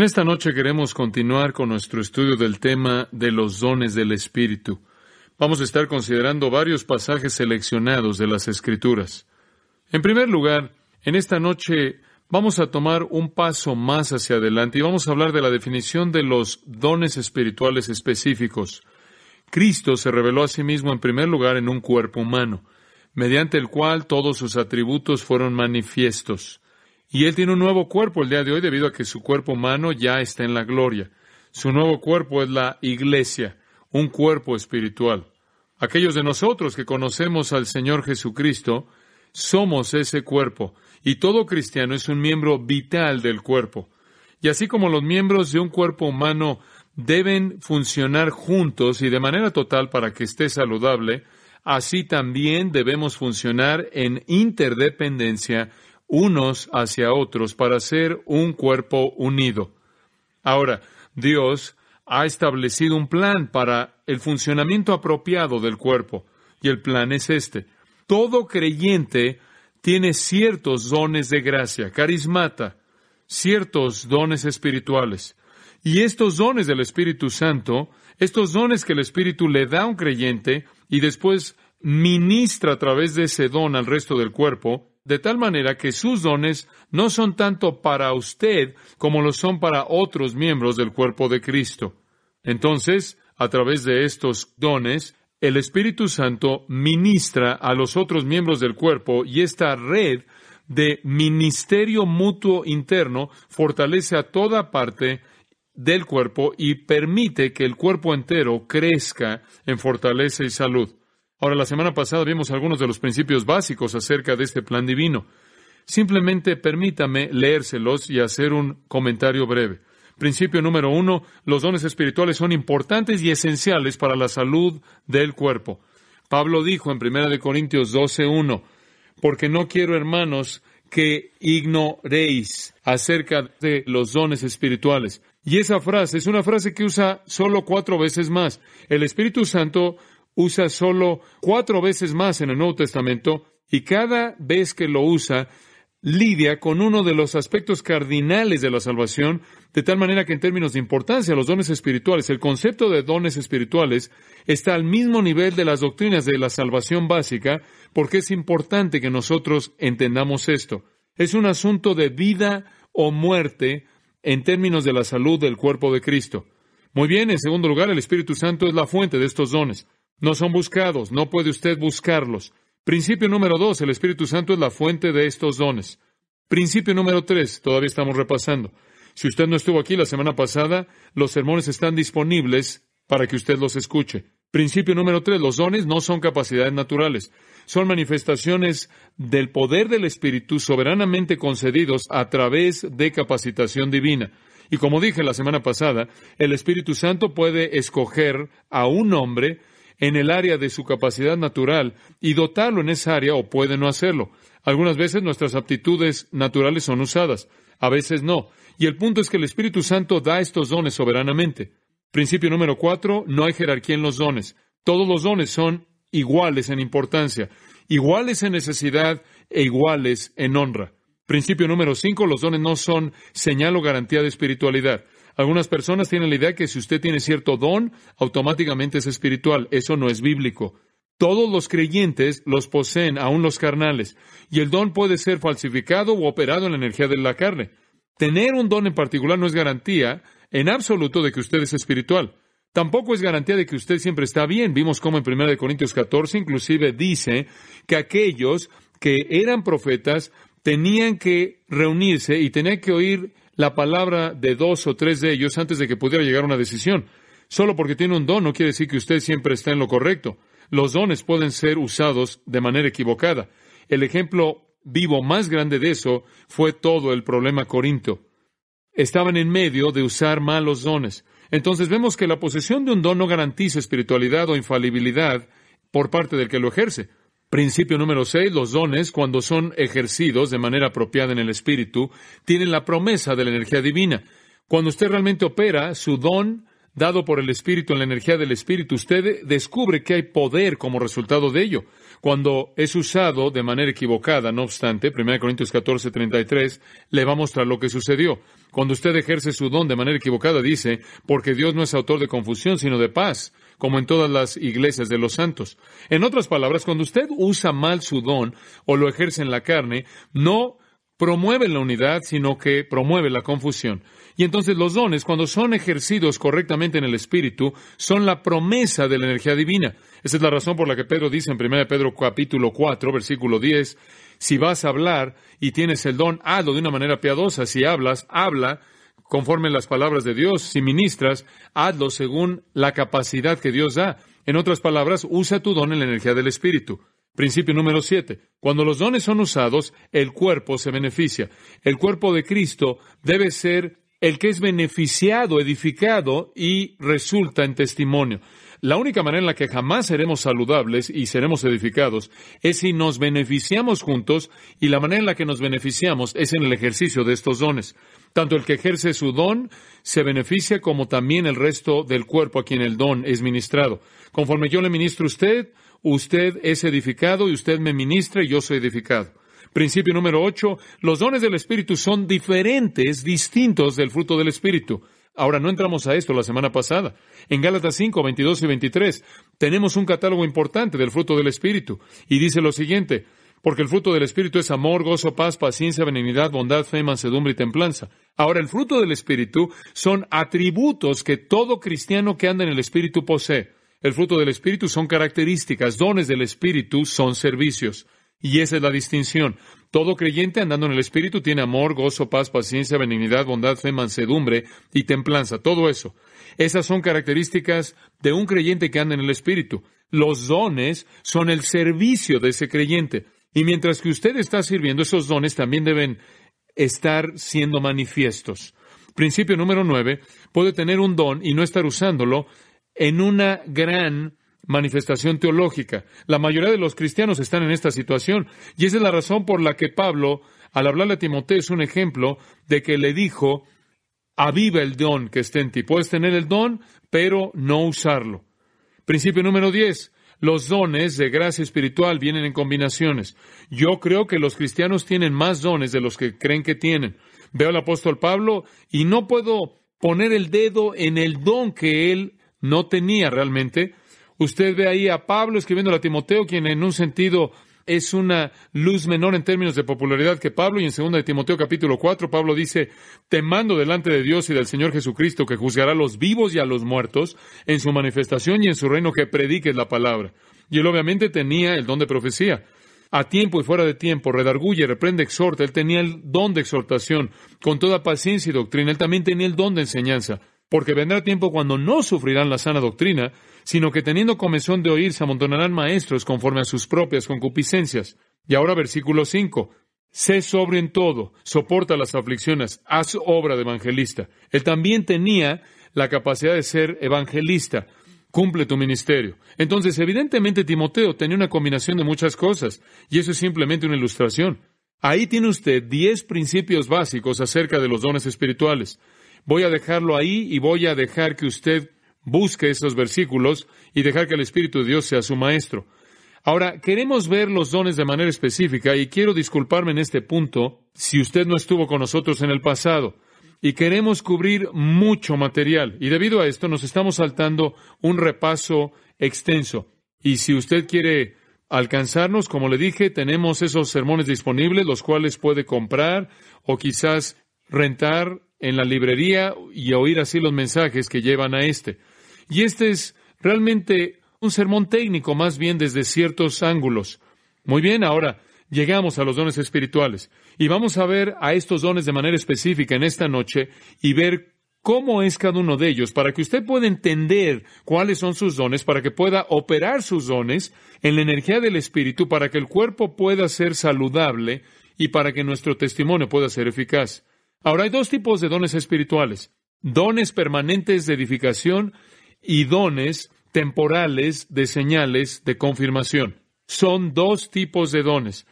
En esta noche queremos continuar con nuestro estudio del tema de los dones del Espíritu. Vamos a estar considerando varios pasajes seleccionados de las Escrituras. En primer lugar, en esta noche vamos a tomar un paso más hacia adelante y vamos a hablar de la definición de los dones espirituales específicos. Cristo se reveló a sí mismo en primer lugar en un cuerpo humano, mediante el cual todos sus atributos fueron manifiestos. Y Él tiene un nuevo cuerpo el día de hoy debido a que su cuerpo humano ya está en la gloria. Su nuevo cuerpo es la iglesia, un cuerpo espiritual. Aquellos de nosotros que conocemos al Señor Jesucristo, somos ese cuerpo, y todo cristiano es un miembro vital del cuerpo. Y así como los miembros de un cuerpo humano deben funcionar juntos y de manera total para que esté saludable, así también debemos funcionar en interdependencia unos hacia otros para ser un cuerpo unido. Ahora, Dios ha establecido un plan para el funcionamiento apropiado del cuerpo, y el plan es este. Todo creyente tiene ciertos dones de gracia, carismata, ciertos dones espirituales. Y estos dones del Espíritu Santo, estos dones que el Espíritu le da a un creyente y después ministra a través de ese don al resto del cuerpo, de tal manera que sus dones no son tanto para usted como lo son para otros miembros del cuerpo de Cristo. Entonces, a través de estos dones, el Espíritu Santo ministra a los otros miembros del cuerpo y esta red de ministerio mutuo interno fortalece a toda parte del cuerpo y permite que el cuerpo entero crezca en fortaleza y salud. Ahora, la semana pasada vimos algunos de los principios básicos acerca de este plan divino. Simplemente permítame leérselos y hacer un comentario breve. Principio número uno, los dones espirituales son importantes y esenciales para la salud del cuerpo. Pablo dijo en 1 Corintios 12.1, porque no quiero, hermanos, que ignoréis acerca de los dones espirituales. Y esa frase es una frase que usa solo cuatro veces más. El Espíritu Santo usa solo cuatro veces más en el Nuevo Testamento y cada vez que lo usa lidia con uno de los aspectos cardinales de la salvación, de tal manera que en términos de importancia, los dones espirituales, el concepto de dones espirituales está al mismo nivel de las doctrinas de la salvación básica, porque es importante que nosotros entendamos esto. Es un asunto de vida o muerte en términos de la salud del cuerpo de Cristo. Muy bien, en segundo lugar, el Espíritu Santo es la fuente de estos dones. No son buscados, no puede usted buscarlos. Principio número dos, el Espíritu Santo es la fuente de estos dones. Principio número tres, todavía estamos repasando. Si usted no estuvo aquí la semana pasada, los sermones están disponibles para que usted los escuche. Principio número tres, los dones no son capacidades naturales, son manifestaciones del poder del Espíritu soberanamente concedidos a través de capacitación divina. Y como dije la semana pasada, el Espíritu Santo puede escoger a un hombre en el área de su capacidad natural y dotarlo en esa área o puede no hacerlo. Algunas veces nuestras aptitudes naturales son usadas, a veces no. Y el punto es que el Espíritu Santo da estos dones soberanamente. Principio número cuatro, no hay jerarquía en los dones. Todos los dones son iguales en importancia, iguales en necesidad e iguales en honra. Principio número cinco, los dones no son señal o garantía de espiritualidad. Algunas personas tienen la idea que si usted tiene cierto don, automáticamente es espiritual. Eso no es bíblico. Todos los creyentes los poseen, aún los carnales, y el don puede ser falsificado o operado en la energía de la carne. Tener un don en particular no es garantía en absoluto de que usted es espiritual. Tampoco es garantía de que usted siempre está bien. Vimos cómo en 1 Corintios 14 inclusive dice que aquellos que eran profetas tenían que reunirse y tenían que oír la palabra de dos o tres de ellos antes de que pudiera llegar a una decisión. Solo porque tiene un don no quiere decir que usted siempre está en lo correcto. Los dones pueden ser usados de manera equivocada. El ejemplo vivo más grande de eso fue todo el problema Corinto. Estaban en medio de usar malos dones. Entonces vemos que la posesión de un don no garantiza espiritualidad o infalibilidad por parte del que lo ejerce. Principio número 6. Los dones, cuando son ejercidos de manera apropiada en el Espíritu, tienen la promesa de la energía divina. Cuando usted realmente opera su don dado por el Espíritu en la energía del Espíritu, usted descubre que hay poder como resultado de ello. Cuando es usado de manera equivocada, no obstante, 1 Corintios 14, 33, le va a mostrar lo que sucedió. Cuando usted ejerce su don de manera equivocada, dice, porque Dios no es autor de confusión, sino de paz, como en todas las iglesias de los santos. En otras palabras, cuando usted usa mal su don o lo ejerce en la carne, no promueve la unidad, sino que promueve la confusión. Y entonces los dones, cuando son ejercidos correctamente en el Espíritu, son la promesa de la energía divina. Esa es la razón por la que Pedro dice en 1 Pedro capítulo 4, versículo 10, si vas a hablar y tienes el don, hazlo de una manera piadosa. Si hablas, habla conforme las palabras de Dios. Si ministras, hazlo según la capacidad que Dios da. En otras palabras, usa tu don en la energía del Espíritu. Principio número siete. Cuando los dones son usados, el cuerpo se beneficia. El cuerpo de Cristo debe ser el que es beneficiado, edificado y resulta en testimonio. La única manera en la que jamás seremos saludables y seremos edificados es si nos beneficiamos juntos y la manera en la que nos beneficiamos es en el ejercicio de estos dones. Tanto el que ejerce su don se beneficia como también el resto del cuerpo a quien el don es ministrado. Conforme yo le ministro a usted, usted es edificado y usted me ministra y yo soy edificado. Principio número 8. Los dones del Espíritu son diferentes, distintos del fruto del Espíritu. Ahora, no entramos a esto la semana pasada. En Gálatas 5, 22 y 23 tenemos un catálogo importante del fruto del Espíritu y dice lo siguiente, porque el fruto del Espíritu es amor, gozo, paz, paciencia, benignidad, bondad, fe, mansedumbre y templanza. Ahora, el fruto del Espíritu son atributos que todo cristiano que anda en el Espíritu posee. El fruto del Espíritu son características, dones del Espíritu son servicios. Y esa es la distinción. Todo creyente andando en el Espíritu tiene amor, gozo, paz, paciencia, benignidad, bondad, fe, mansedumbre y templanza. Todo eso. Esas son características de un creyente que anda en el Espíritu. Los dones son el servicio de ese creyente. Y mientras que usted está sirviendo, esos dones también deben estar siendo manifiestos. Principio número nueve, puede tener un don y no estar usándolo en una gran manifestación teológica. La mayoría de los cristianos están en esta situación y esa es la razón por la que Pablo, al hablarle a Timoteo, es un ejemplo de que le dijo, aviva el don que esté en ti. Puedes tener el don, pero no usarlo. Principio número diez, los dones de gracia espiritual vienen en combinaciones. Yo creo que los cristianos tienen más dones de los que creen que tienen. Veo al apóstol Pablo y no puedo poner el dedo en el don que él no tenía realmente. Usted ve ahí a Pablo escribiendo a Timoteo, quien en un sentido es una luz menor en términos de popularidad que Pablo y en 2 de Timoteo capítulo 4 Pablo dice, te mando delante de Dios y del Señor Jesucristo que juzgará a los vivos y a los muertos en su manifestación y en su reino que prediques la palabra. Y él obviamente tenía el don de profecía. A tiempo y fuera de tiempo, redarguye, reprende, exhorta. Él tenía el don de exhortación con toda paciencia y doctrina. Él también tenía el don de enseñanza. Porque vendrá tiempo cuando no sufrirán la sana doctrina, sino que teniendo comezón de oír se amontonarán maestros conforme a sus propias concupiscencias. Y ahora versículo 5. Sé sobre en todo, soporta las aflicciones, haz obra de evangelista. Él también tenía la capacidad de ser evangelista. Cumple tu ministerio. Entonces, evidentemente, Timoteo tenía una combinación de muchas cosas, y eso es simplemente una ilustración. Ahí tiene usted diez principios básicos acerca de los dones espirituales. Voy a dejarlo ahí y voy a dejar que usted busque esos versículos y dejar que el Espíritu de Dios sea su maestro. Ahora, queremos ver los dones de manera específica y quiero disculparme en este punto si usted no estuvo con nosotros en el pasado. Y queremos cubrir mucho material. Y debido a esto nos estamos saltando un repaso extenso. Y si usted quiere alcanzarnos, como le dije, tenemos esos sermones disponibles, los cuales puede comprar o quizás rentar en la librería y oír así los mensajes que llevan a este. Y este es realmente un sermón técnico, más bien desde ciertos ángulos. Muy bien, ahora llegamos a los dones espirituales y vamos a ver a estos dones de manera específica en esta noche y ver cómo es cada uno de ellos, para que usted pueda entender cuáles son sus dones, para que pueda operar sus dones en la energía del Espíritu, para que el cuerpo pueda ser saludable y para que nuestro testimonio pueda ser eficaz. Ahora hay dos tipos de dones espirituales, dones permanentes de edificación y dones temporales de señales de confirmación. Son dos tipos de dones.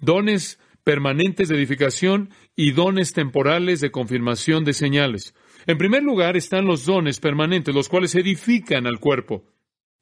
Dones permanentes de edificación y dones temporales de confirmación de señales. En primer lugar están los dones permanentes, los cuales edifican al cuerpo.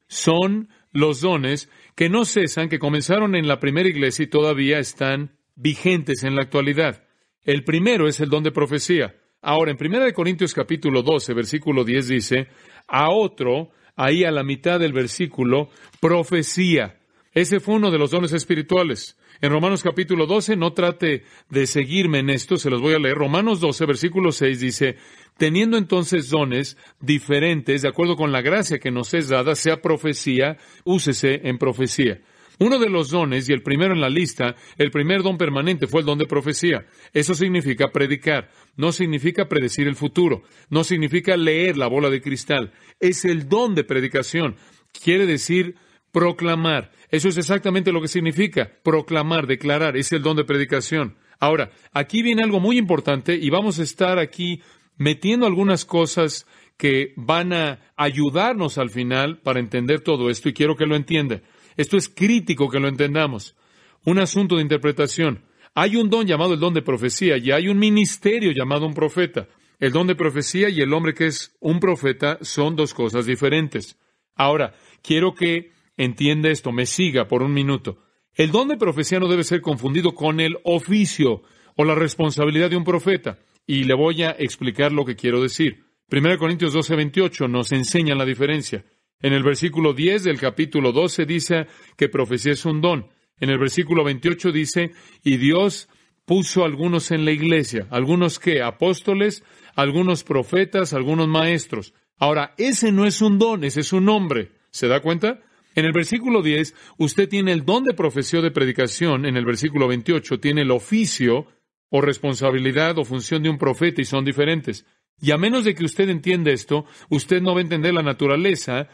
Son los dones que no cesan, que comenzaron en la primera iglesia y todavía están vigentes en la actualidad. El primero es el don de profecía. Ahora, en 1 Corintios capítulo 12, versículo 10 dice, a otro, ahí a la mitad del versículo, profecía. Ese fue uno de los dones espirituales. En Romanos capítulo 12, no trate de seguirme en esto, se los voy a leer. Romanos 12, versículo 6 dice, teniendo entonces dones diferentes, de acuerdo con la gracia que nos es dada, sea profecía, úsese en profecía. Uno de los dones, y el primero en la lista, el primer don permanente fue el don de profecía. Eso significa predicar, no significa predecir el futuro, no significa leer la bola de cristal. Es el don de predicación. Quiere decir proclamar. Eso es exactamente lo que significa proclamar, declarar. Es el don de predicación. Ahora, aquí viene algo muy importante y vamos a estar aquí metiendo algunas cosas que van a ayudarnos al final para entender todo esto y quiero que lo entienda. Esto es crítico que lo entendamos. Un asunto de interpretación. Hay un don llamado el don de profecía y hay un ministerio llamado un profeta. El don de profecía y el hombre que es un profeta son dos cosas diferentes. Ahora, quiero que entienda esto, me siga por un minuto. El don de profecía no debe ser confundido con el oficio o la responsabilidad de un profeta. Y le voy a explicar lo que quiero decir. 1 Corintios 12, nos enseña la diferencia. En el versículo 10 del capítulo 12 dice que profecía es un don. En el versículo 28 dice, y Dios puso algunos en la iglesia, algunos que apóstoles, algunos profetas, algunos maestros. Ahora, ese no es un don, ese es un nombre. ¿Se da cuenta? En el versículo 10, usted tiene el don de profesión de predicación, en el versículo 28 tiene el oficio o responsabilidad o función de un profeta y son diferentes. Y a menos de que usted entienda esto, usted no va a entender la naturaleza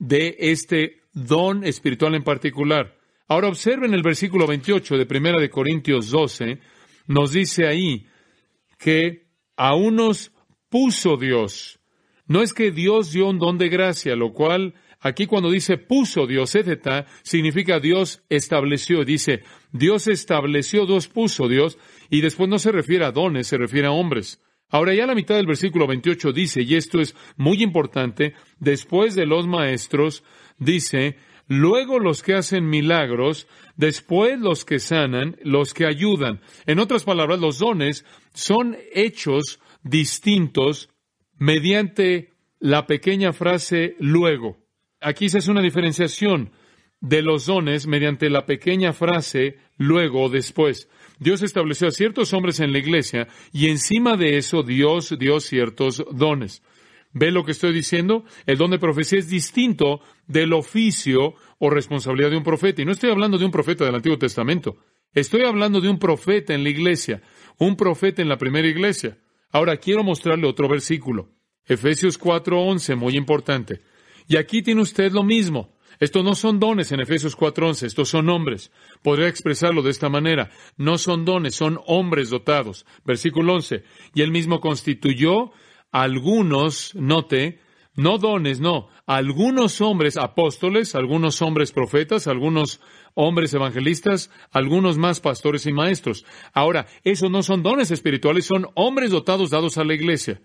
de este don espiritual en particular. Ahora observen el versículo 28 de Primera de Corintios 12, nos dice ahí que a unos puso Dios. No es que Dios dio un don de gracia, lo cual aquí cuando dice puso Dios eteta, significa Dios estableció, dice Dios estableció, Dios puso Dios, y después no se refiere a dones, se refiere a hombres. Ahora ya la mitad del versículo 28 dice, y esto es muy importante, después de los maestros, dice, luego los que hacen milagros, después los que sanan, los que ayudan. En otras palabras, los dones son hechos distintos mediante la pequeña frase luego. Aquí se hace una diferenciación de los dones mediante la pequeña frase luego o después. Dios estableció a ciertos hombres en la iglesia y encima de eso Dios dio ciertos dones. ¿Ve lo que estoy diciendo? El don de profecía es distinto del oficio o responsabilidad de un profeta. Y no estoy hablando de un profeta del Antiguo Testamento. Estoy hablando de un profeta en la iglesia, un profeta en la primera iglesia. Ahora quiero mostrarle otro versículo. Efesios 4:11, muy importante. Y aquí tiene usted lo mismo. Estos no son dones en Efesios 4:11, estos son hombres. Podría expresarlo de esta manera. No son dones, son hombres dotados. Versículo 11. Y él mismo constituyó algunos, note, no dones, no, algunos hombres apóstoles, algunos hombres profetas, algunos hombres evangelistas, algunos más pastores y maestros. Ahora, esos no son dones espirituales, son hombres dotados dados a la iglesia.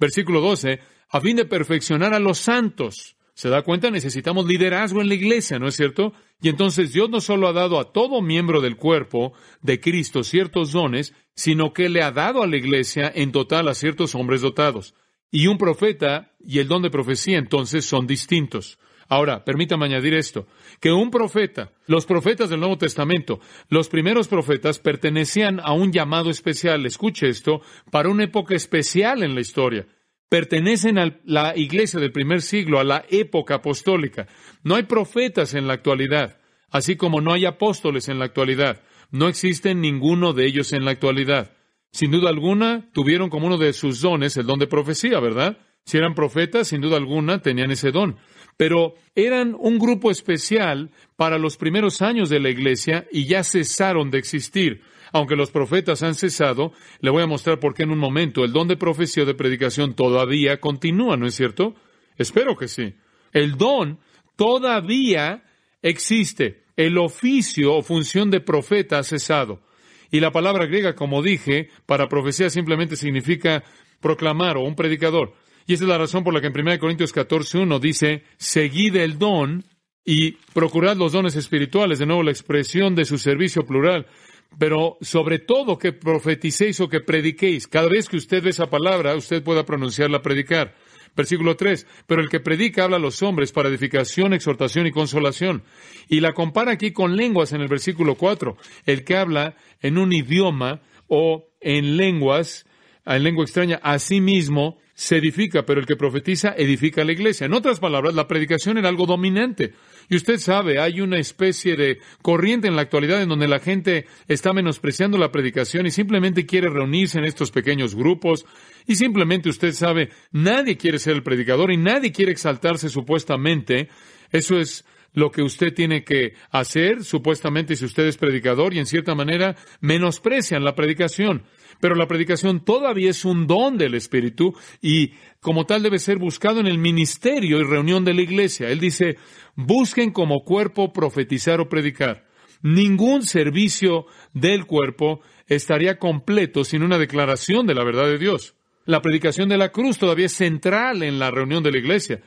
Versículo 12, a fin de perfeccionar a los santos. ¿Se da cuenta? Necesitamos liderazgo en la iglesia, ¿no es cierto? Y entonces Dios no solo ha dado a todo miembro del cuerpo de Cristo ciertos dones, sino que le ha dado a la iglesia en total a ciertos hombres dotados. Y un profeta y el don de profecía entonces son distintos. Ahora, permítame añadir esto, que un profeta, los profetas del Nuevo Testamento, los primeros profetas pertenecían a un llamado especial, escuche esto, para una época especial en la historia pertenecen a la iglesia del primer siglo, a la época apostólica. No hay profetas en la actualidad, así como no hay apóstoles en la actualidad. No existen ninguno de ellos en la actualidad. Sin duda alguna, tuvieron como uno de sus dones el don de profecía, ¿verdad? Si eran profetas, sin duda alguna, tenían ese don. Pero eran un grupo especial para los primeros años de la iglesia y ya cesaron de existir. Aunque los profetas han cesado, le voy a mostrar por qué en un momento el don de profecía o de predicación todavía continúa, ¿no es cierto? Espero que sí. El don todavía existe. El oficio o función de profeta ha cesado. Y la palabra griega, como dije, para profecía simplemente significa proclamar o un predicador. Y esa es la razón por la que en 1 Corintios 14.1 dice, seguid el don y procurad los dones espirituales. De nuevo, la expresión de su servicio plural pero sobre todo que profeticéis o que prediquéis. Cada vez que usted ve esa palabra, usted pueda pronunciarla predicar. Versículo 3. Pero el que predica habla a los hombres para edificación, exhortación y consolación. Y la compara aquí con lenguas en el versículo 4. El que habla en un idioma o en lenguas, en lengua extraña, a sí mismo se edifica, pero el que profetiza edifica a la iglesia. En otras palabras, la predicación era algo dominante. Y usted sabe, hay una especie de corriente en la actualidad en donde la gente está menospreciando la predicación y simplemente quiere reunirse en estos pequeños grupos. Y simplemente usted sabe, nadie quiere ser el predicador y nadie quiere exaltarse supuestamente. Eso es lo que usted tiene que hacer, supuestamente si usted es predicador, y en cierta manera menosprecian la predicación. Pero la predicación todavía es un don del Espíritu y como tal debe ser buscado en el ministerio y reunión de la iglesia. Él dice, busquen como cuerpo profetizar o predicar. Ningún servicio del cuerpo estaría completo sin una declaración de la verdad de Dios. La predicación de la cruz todavía es central en la reunión de la iglesia.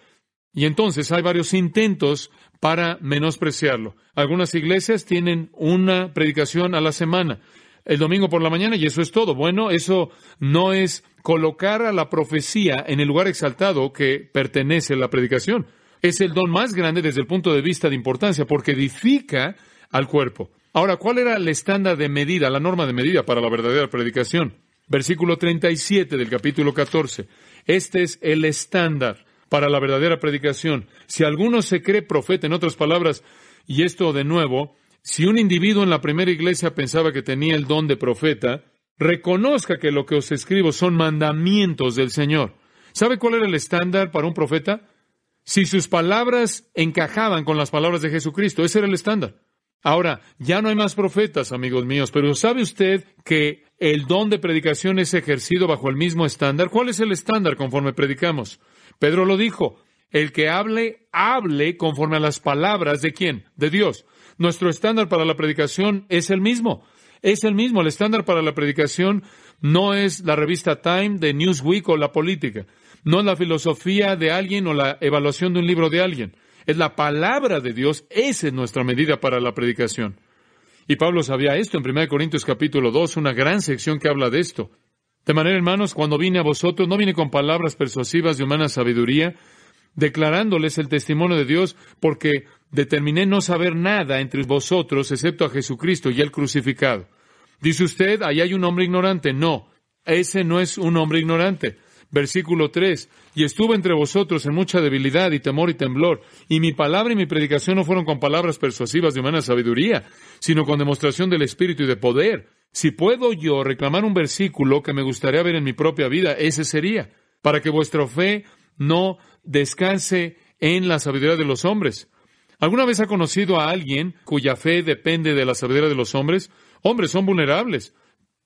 Y entonces hay varios intentos para menospreciarlo. Algunas iglesias tienen una predicación a la semana el domingo por la mañana y eso es todo. Bueno, eso no es colocar a la profecía en el lugar exaltado que pertenece a la predicación. Es el don más grande desde el punto de vista de importancia porque edifica al cuerpo. Ahora, ¿cuál era el estándar de medida, la norma de medida para la verdadera predicación? Versículo 37 del capítulo 14. Este es el estándar para la verdadera predicación. Si alguno se cree profeta, en otras palabras, y esto de nuevo si un individuo en la primera iglesia pensaba que tenía el don de profeta, reconozca que lo que os escribo son mandamientos del Señor. ¿Sabe cuál era el estándar para un profeta? Si sus palabras encajaban con las palabras de Jesucristo, ese era el estándar. Ahora, ya no hay más profetas, amigos míos, pero ¿sabe usted que el don de predicación es ejercido bajo el mismo estándar? ¿Cuál es el estándar conforme predicamos? Pedro lo dijo, el que hable, hable conforme a las palabras de quién? De Dios. Nuestro estándar para la predicación es el mismo. Es el mismo. El estándar para la predicación no es la revista Time de Newsweek o la política. No es la filosofía de alguien o la evaluación de un libro de alguien. Es la palabra de Dios. Esa es nuestra medida para la predicación. Y Pablo sabía esto en 1 Corintios capítulo 2, una gran sección que habla de esto. De manera, hermanos, cuando vine a vosotros, no vine con palabras persuasivas de humana sabiduría, declarándoles el testimonio de Dios, porque determiné no saber nada entre vosotros excepto a Jesucristo y el crucificado. Dice usted, ahí hay un hombre ignorante. No, ese no es un hombre ignorante. Versículo 3. Y estuve entre vosotros en mucha debilidad y temor y temblor, y mi palabra y mi predicación no fueron con palabras persuasivas de humana sabiduría, sino con demostración del Espíritu y de poder. Si puedo yo reclamar un versículo que me gustaría ver en mi propia vida, ese sería, para que vuestra fe no descanse en la sabiduría de los hombres ¿Alguna vez ha conocido a alguien cuya fe depende de la sabiduría de los hombres? Hombres son vulnerables,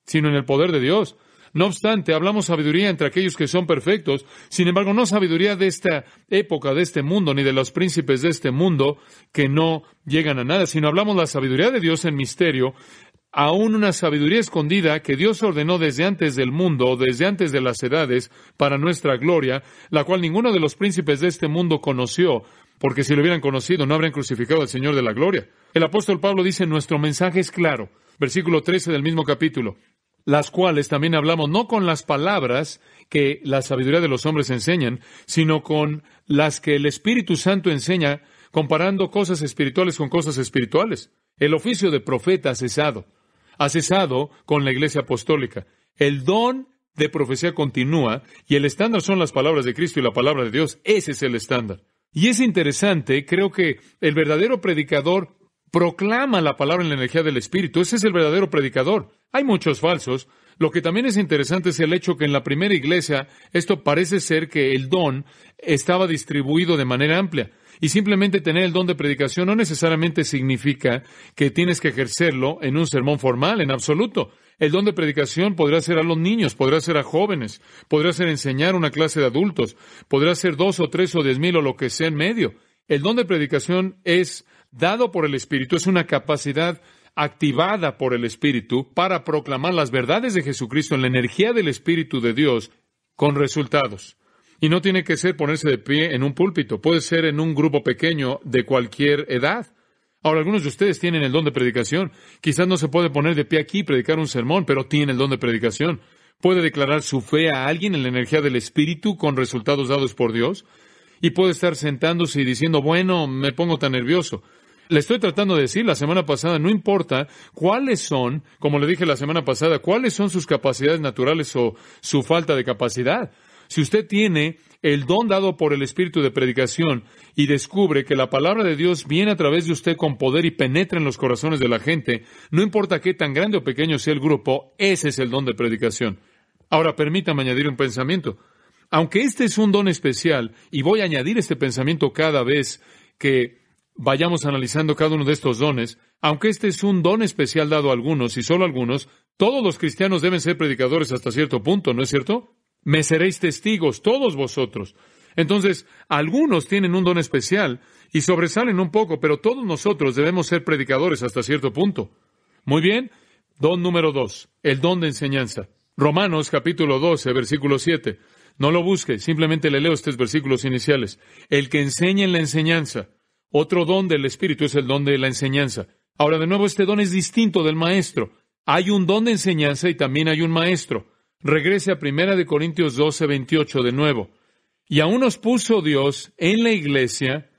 sino en el poder de Dios. No obstante, hablamos sabiduría entre aquellos que son perfectos, sin embargo, no sabiduría de esta época, de este mundo, ni de los príncipes de este mundo que no llegan a nada, sino hablamos la sabiduría de Dios en misterio, aún una sabiduría escondida que Dios ordenó desde antes del mundo, desde antes de las edades, para nuestra gloria, la cual ninguno de los príncipes de este mundo conoció, porque si lo hubieran conocido no habrían crucificado al Señor de la Gloria. El apóstol Pablo dice, nuestro mensaje es claro, versículo 13 del mismo capítulo, las cuales también hablamos no con las palabras que la sabiduría de los hombres enseñan, sino con las que el Espíritu Santo enseña, comparando cosas espirituales con cosas espirituales. El oficio de profeta ha cesado, ha cesado con la Iglesia Apostólica. El don de profecía continúa y el estándar son las palabras de Cristo y la palabra de Dios. Ese es el estándar. Y es interesante, creo que el verdadero predicador proclama la palabra en la energía del Espíritu. Ese es el verdadero predicador. Hay muchos falsos. Lo que también es interesante es el hecho que en la primera iglesia esto parece ser que el don estaba distribuido de manera amplia. Y simplemente tener el don de predicación no necesariamente significa que tienes que ejercerlo en un sermón formal, en absoluto. El don de predicación podrá ser a los niños, podrá ser a jóvenes, podrá ser enseñar una clase de adultos, podrá ser dos o tres o diez mil o lo que sea en medio. El don de predicación es dado por el Espíritu, es una capacidad activada por el Espíritu para proclamar las verdades de Jesucristo en la energía del Espíritu de Dios con resultados. Y no tiene que ser ponerse de pie en un púlpito, puede ser en un grupo pequeño de cualquier edad. Ahora, algunos de ustedes tienen el don de predicación. Quizás no se puede poner de pie aquí y predicar un sermón, pero tiene el don de predicación. Puede declarar su fe a alguien en la energía del Espíritu con resultados dados por Dios. Y puede estar sentándose y diciendo, bueno, me pongo tan nervioso. Le estoy tratando de decir la semana pasada, no importa cuáles son, como le dije la semana pasada, cuáles son sus capacidades naturales o su falta de capacidad. Si usted tiene el don dado por el Espíritu de predicación y descubre que la palabra de Dios viene a través de usted con poder y penetra en los corazones de la gente, no importa qué tan grande o pequeño sea el grupo, ese es el don de predicación. Ahora permítame añadir un pensamiento. Aunque este es un don especial, y voy a añadir este pensamiento cada vez que vayamos analizando cada uno de estos dones, aunque este es un don especial dado a algunos y solo a algunos, todos los cristianos deben ser predicadores hasta cierto punto, ¿no es cierto? Me seréis testigos, todos vosotros. Entonces, algunos tienen un don especial y sobresalen un poco, pero todos nosotros debemos ser predicadores hasta cierto punto. Muy bien, don número dos, el don de enseñanza. Romanos capítulo 12, versículo 7. No lo busque, simplemente le leo estos versículos iniciales. El que enseña en la enseñanza. Otro don del Espíritu es el don de la enseñanza. Ahora, de nuevo, este don es distinto del maestro. Hay un don de enseñanza y también hay un maestro. Regrese a 1 Corintios 12, 28 de nuevo. Y aún nos puso Dios en la iglesia,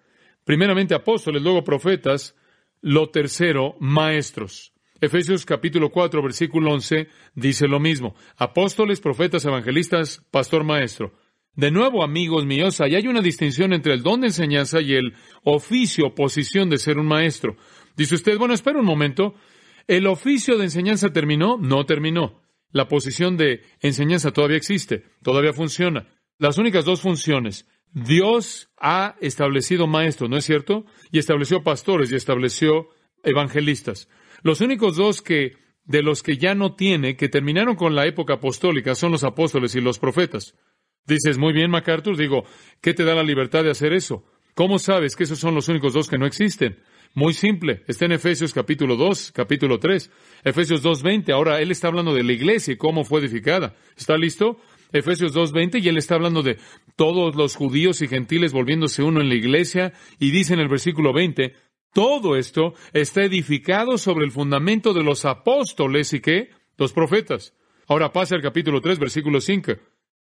primeramente apóstoles, luego profetas, lo tercero, maestros. Efesios capítulo 4, versículo 11 dice lo mismo. Apóstoles, profetas, evangelistas, pastor, maestro. De nuevo, amigos míos, ahí hay una distinción entre el don de enseñanza y el oficio posición de ser un maestro. Dice usted, bueno, espera un momento. ¿El oficio de enseñanza terminó? No terminó la posición de enseñanza todavía existe, todavía funciona. Las únicas dos funciones. Dios ha establecido maestros, ¿no es cierto? Y estableció pastores y estableció evangelistas. Los únicos dos que de los que ya no tiene, que terminaron con la época apostólica, son los apóstoles y los profetas. Dices, muy bien, MacArthur, digo, ¿qué te da la libertad de hacer eso? ¿Cómo sabes que esos son los únicos dos que no existen? Muy simple. Está en Efesios capítulo 2, capítulo 3. Efesios 2.20. Ahora él está hablando de la iglesia y cómo fue edificada. ¿Está listo? Efesios 2.20 y él está hablando de todos los judíos y gentiles volviéndose uno en la iglesia y dice en el versículo 20, todo esto está edificado sobre el fundamento de los apóstoles y qué? Los profetas. Ahora pasa al capítulo 3, versículo 5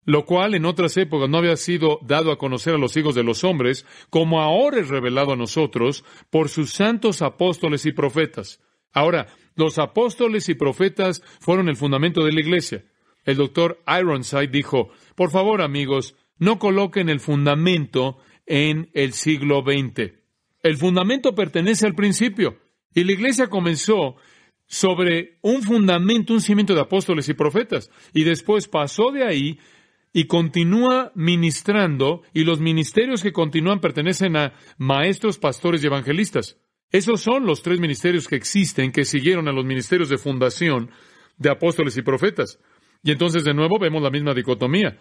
lo cual en otras épocas no había sido dado a conocer a los hijos de los hombres, como ahora es revelado a nosotros por sus santos apóstoles y profetas. Ahora, los apóstoles y profetas fueron el fundamento de la iglesia. El doctor Ironside dijo, por favor amigos, no coloquen el fundamento en el siglo XX. El fundamento pertenece al principio. Y la iglesia comenzó sobre un fundamento, un cimiento de apóstoles y profetas. Y después pasó de ahí y continúa ministrando y los ministerios que continúan pertenecen a maestros, pastores y evangelistas. Esos son los tres ministerios que existen, que siguieron a los ministerios de fundación de apóstoles y profetas. Y entonces de nuevo vemos la misma dicotomía.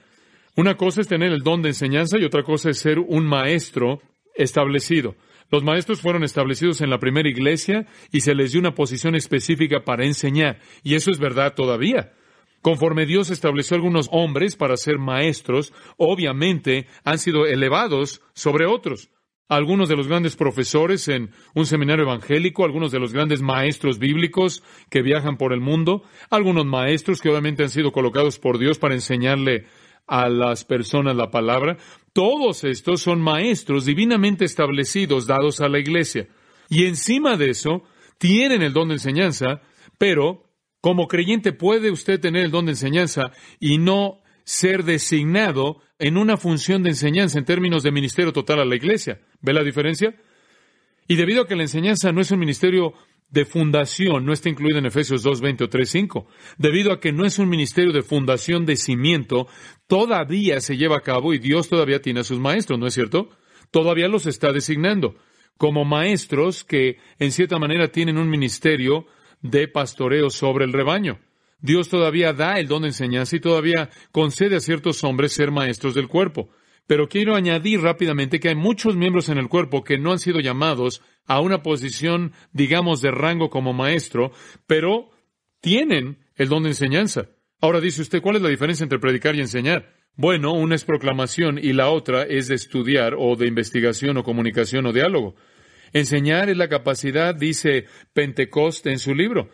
Una cosa es tener el don de enseñanza y otra cosa es ser un maestro establecido. Los maestros fueron establecidos en la primera iglesia y se les dio una posición específica para enseñar. Y eso es verdad todavía. Conforme Dios estableció algunos hombres para ser maestros, obviamente han sido elevados sobre otros. Algunos de los grandes profesores en un seminario evangélico, algunos de los grandes maestros bíblicos que viajan por el mundo, algunos maestros que obviamente han sido colocados por Dios para enseñarle a las personas la palabra, todos estos son maestros divinamente establecidos, dados a la iglesia. Y encima de eso, tienen el don de enseñanza, pero como creyente puede usted tener el don de enseñanza y no ser designado en una función de enseñanza en términos de ministerio total a la iglesia. ¿Ve la diferencia? Y debido a que la enseñanza no es un ministerio de fundación, no está incluido en Efesios 2, 20 o 3, Debido a que no es un ministerio de fundación de cimiento, todavía se lleva a cabo y Dios todavía tiene a sus maestros, ¿no es cierto? Todavía los está designando como maestros que en cierta manera tienen un ministerio de pastoreo sobre el rebaño. Dios todavía da el don de enseñanza y todavía concede a ciertos hombres ser maestros del cuerpo. Pero quiero añadir rápidamente que hay muchos miembros en el cuerpo que no han sido llamados a una posición, digamos, de rango como maestro, pero tienen el don de enseñanza. Ahora dice usted, ¿cuál es la diferencia entre predicar y enseñar? Bueno, una es proclamación y la otra es de estudiar o de investigación o comunicación o diálogo. Enseñar es la capacidad, dice Pentecost en su libro.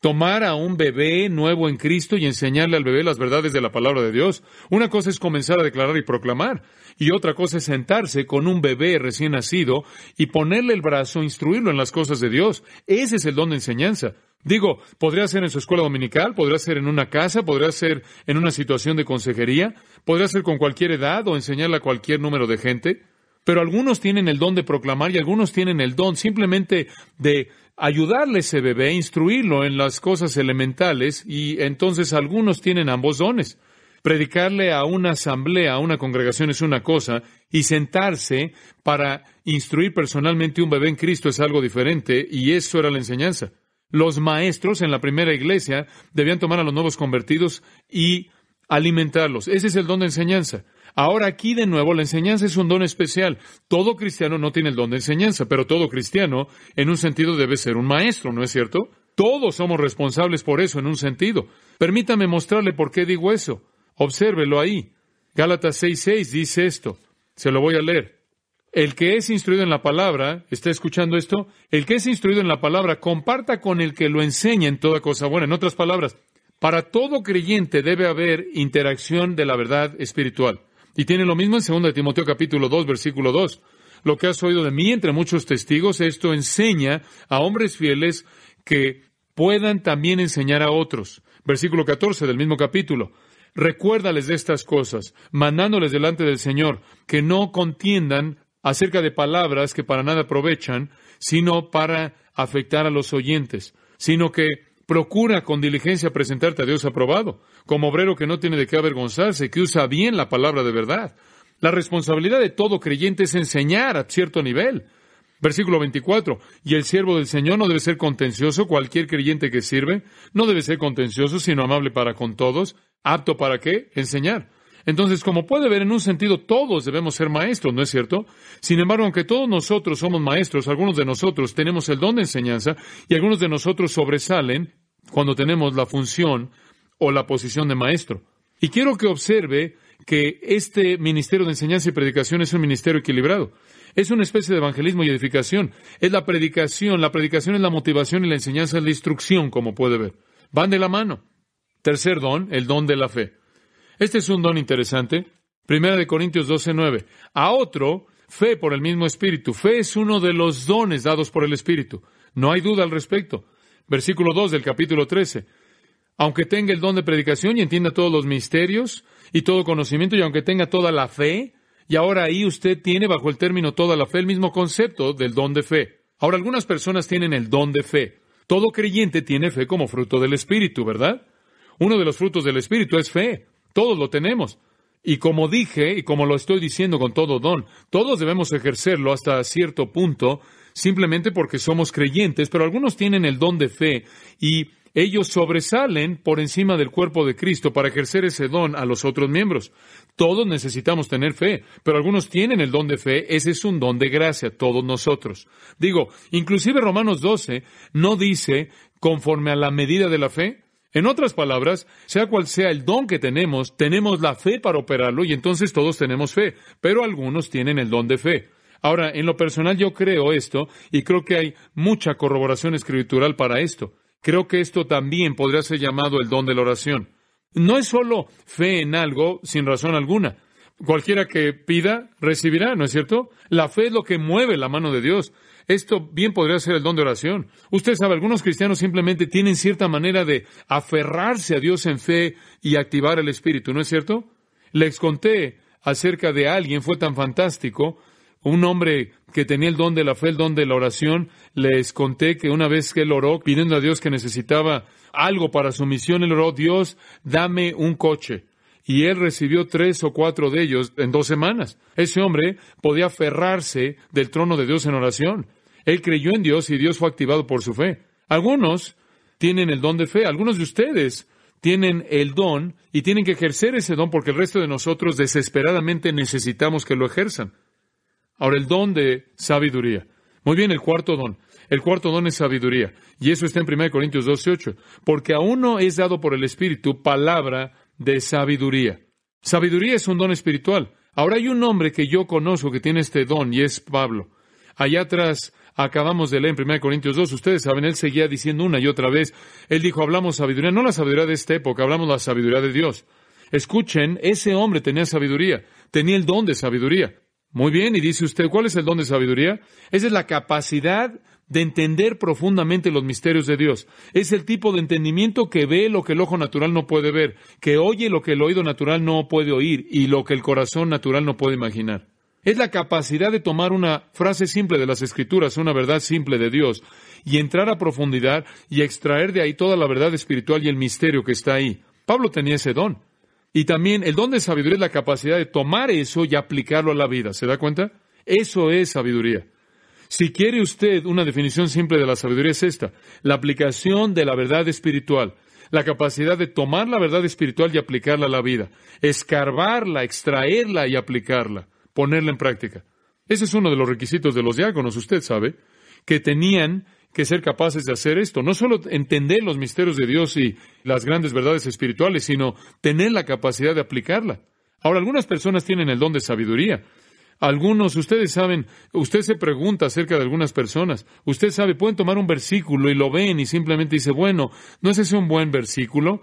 Tomar a un bebé nuevo en Cristo y enseñarle al bebé las verdades de la palabra de Dios. Una cosa es comenzar a declarar y proclamar, y otra cosa es sentarse con un bebé recién nacido y ponerle el brazo, instruirlo en las cosas de Dios. Ese es el don de enseñanza. Digo, podría ser en su escuela dominical, podría ser en una casa, podría ser en una situación de consejería, podría ser con cualquier edad o enseñarle a cualquier número de gente pero algunos tienen el don de proclamar y algunos tienen el don simplemente de ayudarle a ese bebé, instruirlo en las cosas elementales y entonces algunos tienen ambos dones. Predicarle a una asamblea, a una congregación es una cosa, y sentarse para instruir personalmente un bebé en Cristo es algo diferente, y eso era la enseñanza. Los maestros en la primera iglesia debían tomar a los nuevos convertidos y alimentarlos. Ese es el don de enseñanza. Ahora aquí de nuevo la enseñanza es un don especial. Todo cristiano no tiene el don de enseñanza, pero todo cristiano en un sentido debe ser un maestro, ¿no es cierto? Todos somos responsables por eso en un sentido. Permítame mostrarle por qué digo eso. Obsérvelo ahí. Gálatas 6:6 dice esto. Se lo voy a leer. El que es instruido en la palabra, ¿está escuchando esto? El que es instruido en la palabra, comparta con el que lo enseña en toda cosa buena. En otras palabras, para todo creyente debe haber interacción de la verdad espiritual. Y tiene lo mismo en 2 Timoteo capítulo 2, versículo 2. Lo que has oído de mí entre muchos testigos, esto enseña a hombres fieles que puedan también enseñar a otros. Versículo 14 del mismo capítulo. Recuérdales de estas cosas, mandándoles delante del Señor, que no contiendan acerca de palabras que para nada aprovechan, sino para afectar a los oyentes, sino que Procura con diligencia presentarte a Dios aprobado, como obrero que no tiene de qué avergonzarse, que usa bien la palabra de verdad. La responsabilidad de todo creyente es enseñar a cierto nivel. Versículo 24. Y el siervo del Señor no debe ser contencioso, cualquier creyente que sirve, no debe ser contencioso, sino amable para con todos, apto para qué? Enseñar. Entonces, como puede ver, en un sentido todos debemos ser maestros, ¿no es cierto? Sin embargo, aunque todos nosotros somos maestros, algunos de nosotros tenemos el don de enseñanza y algunos de nosotros sobresalen cuando tenemos la función o la posición de maestro. Y quiero que observe que este ministerio de enseñanza y predicación es un ministerio equilibrado. Es una especie de evangelismo y edificación. Es la predicación, la predicación es la motivación y la enseñanza es la instrucción, como puede ver. Van de la mano. Tercer don, el don de la fe. Este es un don interesante. Primera de Corintios 12:9. A otro, fe por el mismo Espíritu. Fe es uno de los dones dados por el Espíritu. No hay duda al respecto. Versículo 2 del capítulo 13. Aunque tenga el don de predicación y entienda todos los misterios y todo conocimiento y aunque tenga toda la fe, y ahora ahí usted tiene bajo el término toda la fe el mismo concepto del don de fe. Ahora algunas personas tienen el don de fe. Todo creyente tiene fe como fruto del Espíritu, ¿verdad? Uno de los frutos del Espíritu es fe. Todos lo tenemos. Y como dije, y como lo estoy diciendo con todo don, todos debemos ejercerlo hasta cierto punto, simplemente porque somos creyentes, pero algunos tienen el don de fe y ellos sobresalen por encima del cuerpo de Cristo para ejercer ese don a los otros miembros. Todos necesitamos tener fe, pero algunos tienen el don de fe, ese es un don de gracia, todos nosotros. Digo, inclusive Romanos 12 no dice conforme a la medida de la fe, en otras palabras, sea cual sea el don que tenemos, tenemos la fe para operarlo y entonces todos tenemos fe, pero algunos tienen el don de fe. Ahora, en lo personal yo creo esto y creo que hay mucha corroboración escritural para esto. Creo que esto también podría ser llamado el don de la oración. No es solo fe en algo sin razón alguna. Cualquiera que pida, recibirá, ¿no es cierto? La fe es lo que mueve la mano de Dios. Esto bien podría ser el don de oración. Usted sabe, algunos cristianos simplemente tienen cierta manera de aferrarse a Dios en fe y activar el Espíritu, ¿no es cierto? Les conté acerca de alguien, fue tan fantástico, un hombre que tenía el don de la fe, el don de la oración, les conté que una vez que él oró pidiendo a Dios que necesitaba algo para su misión, él oró, Dios, dame un coche. Y él recibió tres o cuatro de ellos en dos semanas. Ese hombre podía aferrarse del trono de Dios en oración. Él creyó en Dios y Dios fue activado por su fe. Algunos tienen el don de fe, algunos de ustedes tienen el don y tienen que ejercer ese don porque el resto de nosotros desesperadamente necesitamos que lo ejerzan. Ahora, el don de sabiduría. Muy bien, el cuarto don. El cuarto don es sabiduría. Y eso está en 1 Corintios 12:8. Porque a uno es dado por el Espíritu palabra de sabiduría. Sabiduría es un don espiritual. Ahora hay un hombre que yo conozco que tiene este don y es Pablo. Allá atrás acabamos de leer en 1 Corintios 2, ustedes saben, él seguía diciendo una y otra vez, él dijo, hablamos sabiduría, no la sabiduría de esta época, hablamos la sabiduría de Dios. Escuchen, ese hombre tenía sabiduría, tenía el don de sabiduría. Muy bien, y dice usted, ¿cuál es el don de sabiduría? Esa es la capacidad de entender profundamente los misterios de Dios. Es el tipo de entendimiento que ve lo que el ojo natural no puede ver, que oye lo que el oído natural no puede oír y lo que el corazón natural no puede imaginar es la capacidad de tomar una frase simple de las Escrituras, una verdad simple de Dios, y entrar a profundidad y extraer de ahí toda la verdad espiritual y el misterio que está ahí. Pablo tenía ese don. Y también el don de sabiduría es la capacidad de tomar eso y aplicarlo a la vida. ¿Se da cuenta? Eso es sabiduría. Si quiere usted una definición simple de la sabiduría es esta, la aplicación de la verdad espiritual, la capacidad de tomar la verdad espiritual y aplicarla a la vida, escarbarla, extraerla y aplicarla ponerla en práctica. Ese es uno de los requisitos de los diáconos, usted sabe, que tenían que ser capaces de hacer esto, no solo entender los misterios de Dios y las grandes verdades espirituales, sino tener la capacidad de aplicarla. Ahora, algunas personas tienen el don de sabiduría. Algunos, ustedes saben, usted se pregunta acerca de algunas personas. Usted sabe, pueden tomar un versículo y lo ven y simplemente dice, bueno, ¿no es ese un buen versículo?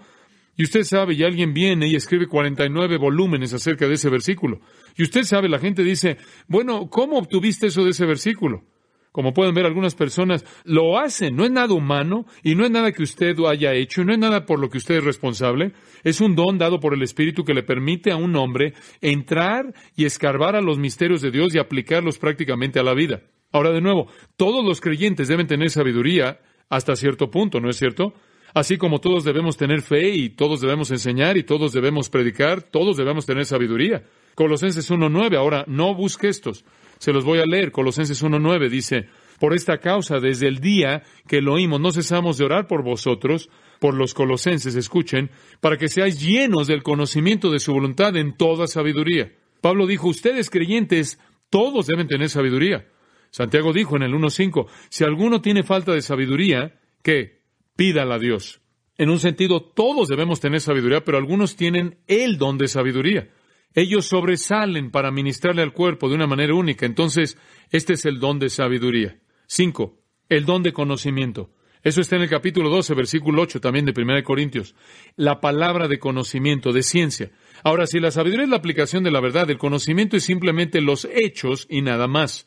Y usted sabe, y alguien viene y escribe 49 volúmenes acerca de ese versículo. Y usted sabe, la gente dice, bueno, ¿cómo obtuviste eso de ese versículo? Como pueden ver, algunas personas lo hacen. No es nada humano y no es nada que usted haya hecho y no es nada por lo que usted es responsable. Es un don dado por el Espíritu que le permite a un hombre entrar y escarbar a los misterios de Dios y aplicarlos prácticamente a la vida. Ahora, de nuevo, todos los creyentes deben tener sabiduría hasta cierto punto, ¿no es cierto? Así como todos debemos tener fe y todos debemos enseñar y todos debemos predicar, todos debemos tener sabiduría. Colosenses 1.9, ahora no busque estos, se los voy a leer. Colosenses 1.9 dice, por esta causa, desde el día que lo oímos, no cesamos de orar por vosotros, por los colosenses, escuchen, para que seáis llenos del conocimiento de su voluntad en toda sabiduría. Pablo dijo, ustedes creyentes, todos deben tener sabiduría. Santiago dijo en el 1.5, si alguno tiene falta de sabiduría, ¿qué? pídala a Dios. En un sentido, todos debemos tener sabiduría, pero algunos tienen el don de sabiduría. Ellos sobresalen para ministrarle al cuerpo de una manera única. Entonces, este es el don de sabiduría. Cinco, el don de conocimiento. Eso está en el capítulo 12, versículo 8 también de 1 Corintios. La palabra de conocimiento, de ciencia. Ahora, si la sabiduría es la aplicación de la verdad, el conocimiento es simplemente los hechos y nada más.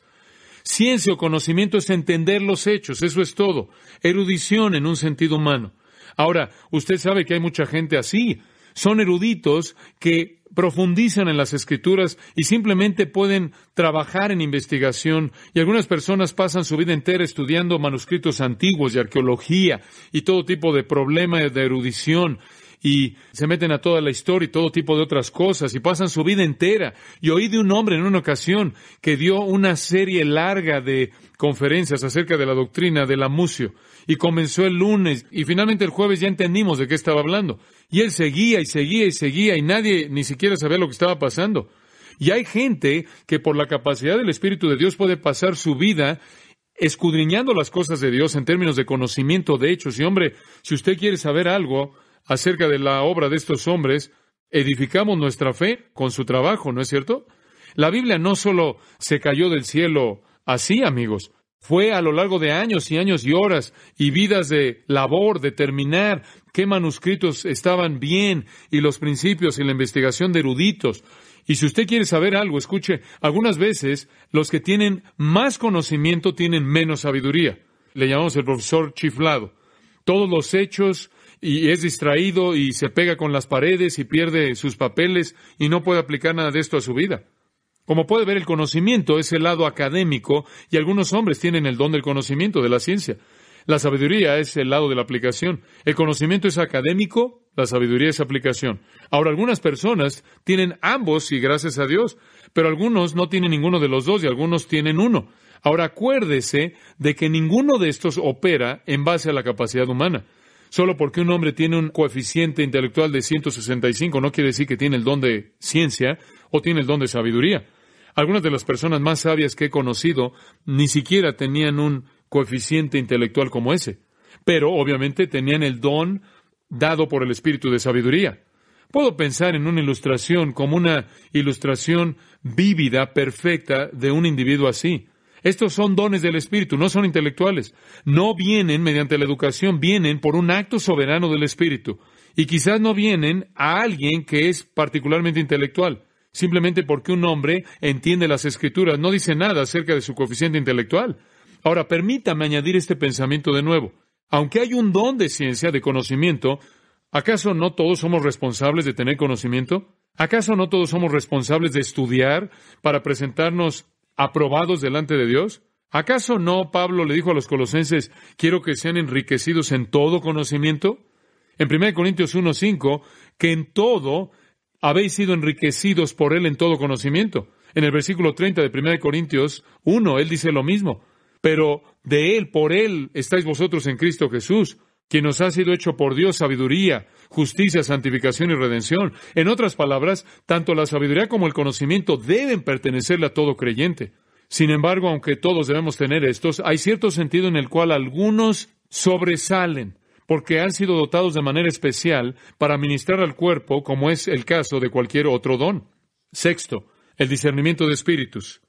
Ciencia o conocimiento es entender los hechos, eso es todo. Erudición en un sentido humano. Ahora, usted sabe que hay mucha gente así. Son eruditos que profundizan en las escrituras y simplemente pueden trabajar en investigación y algunas personas pasan su vida entera estudiando manuscritos antiguos y arqueología y todo tipo de problemas de erudición y se meten a toda la historia y todo tipo de otras cosas y pasan su vida entera. Y oí de un hombre en una ocasión que dio una serie larga de conferencias acerca de la doctrina del amucio y comenzó el lunes y finalmente el jueves ya entendimos de qué estaba hablando. Y él seguía y seguía y seguía y nadie ni siquiera sabía lo que estaba pasando. Y hay gente que por la capacidad del Espíritu de Dios puede pasar su vida escudriñando las cosas de Dios en términos de conocimiento de hechos. Y hombre, si usted quiere saber algo, acerca de la obra de estos hombres, edificamos nuestra fe con su trabajo, ¿no es cierto? La Biblia no solo se cayó del cielo así, amigos, fue a lo largo de años y años y horas y vidas de labor, determinar qué manuscritos estaban bien y los principios y la investigación de eruditos. Y si usted quiere saber algo, escuche, algunas veces los que tienen más conocimiento tienen menos sabiduría. Le llamamos el profesor chiflado. Todos los hechos y es distraído y se pega con las paredes y pierde sus papeles y no puede aplicar nada de esto a su vida. Como puede ver, el conocimiento es el lado académico y algunos hombres tienen el don del conocimiento, de la ciencia. La sabiduría es el lado de la aplicación. El conocimiento es académico, la sabiduría es aplicación. Ahora, algunas personas tienen ambos y gracias a Dios, pero algunos no tienen ninguno de los dos y algunos tienen uno. Ahora, acuérdese de que ninguno de estos opera en base a la capacidad humana. Solo porque un hombre tiene un coeficiente intelectual de 165 no quiere decir que tiene el don de ciencia o tiene el don de sabiduría. Algunas de las personas más sabias que he conocido ni siquiera tenían un coeficiente intelectual como ese, pero obviamente tenían el don dado por el espíritu de sabiduría. Puedo pensar en una ilustración como una ilustración vívida, perfecta, de un individuo así. Estos son dones del Espíritu, no son intelectuales. No vienen mediante la educación, vienen por un acto soberano del Espíritu. Y quizás no vienen a alguien que es particularmente intelectual, simplemente porque un hombre entiende las escrituras, no dice nada acerca de su coeficiente intelectual. Ahora, permítame añadir este pensamiento de nuevo. Aunque hay un don de ciencia, de conocimiento, ¿acaso no todos somos responsables de tener conocimiento? ¿Acaso no todos somos responsables de estudiar para presentarnos aprobados delante de Dios? ¿Acaso no Pablo le dijo a los colosenses, quiero que sean enriquecidos en todo conocimiento? En 1 Corintios 1.5, que en todo habéis sido enriquecidos por él en todo conocimiento. En el versículo 30 de 1 Corintios 1, él dice lo mismo, pero de él, por él, estáis vosotros en Cristo Jesús, quien nos ha sido hecho por Dios sabiduría, justicia, santificación y redención. En otras palabras, tanto la sabiduría como el conocimiento deben pertenecerle a todo creyente. Sin embargo, aunque todos debemos tener estos, hay cierto sentido en el cual algunos sobresalen, porque han sido dotados de manera especial para ministrar al cuerpo, como es el caso de cualquier otro don. Sexto, el discernimiento de espíritus.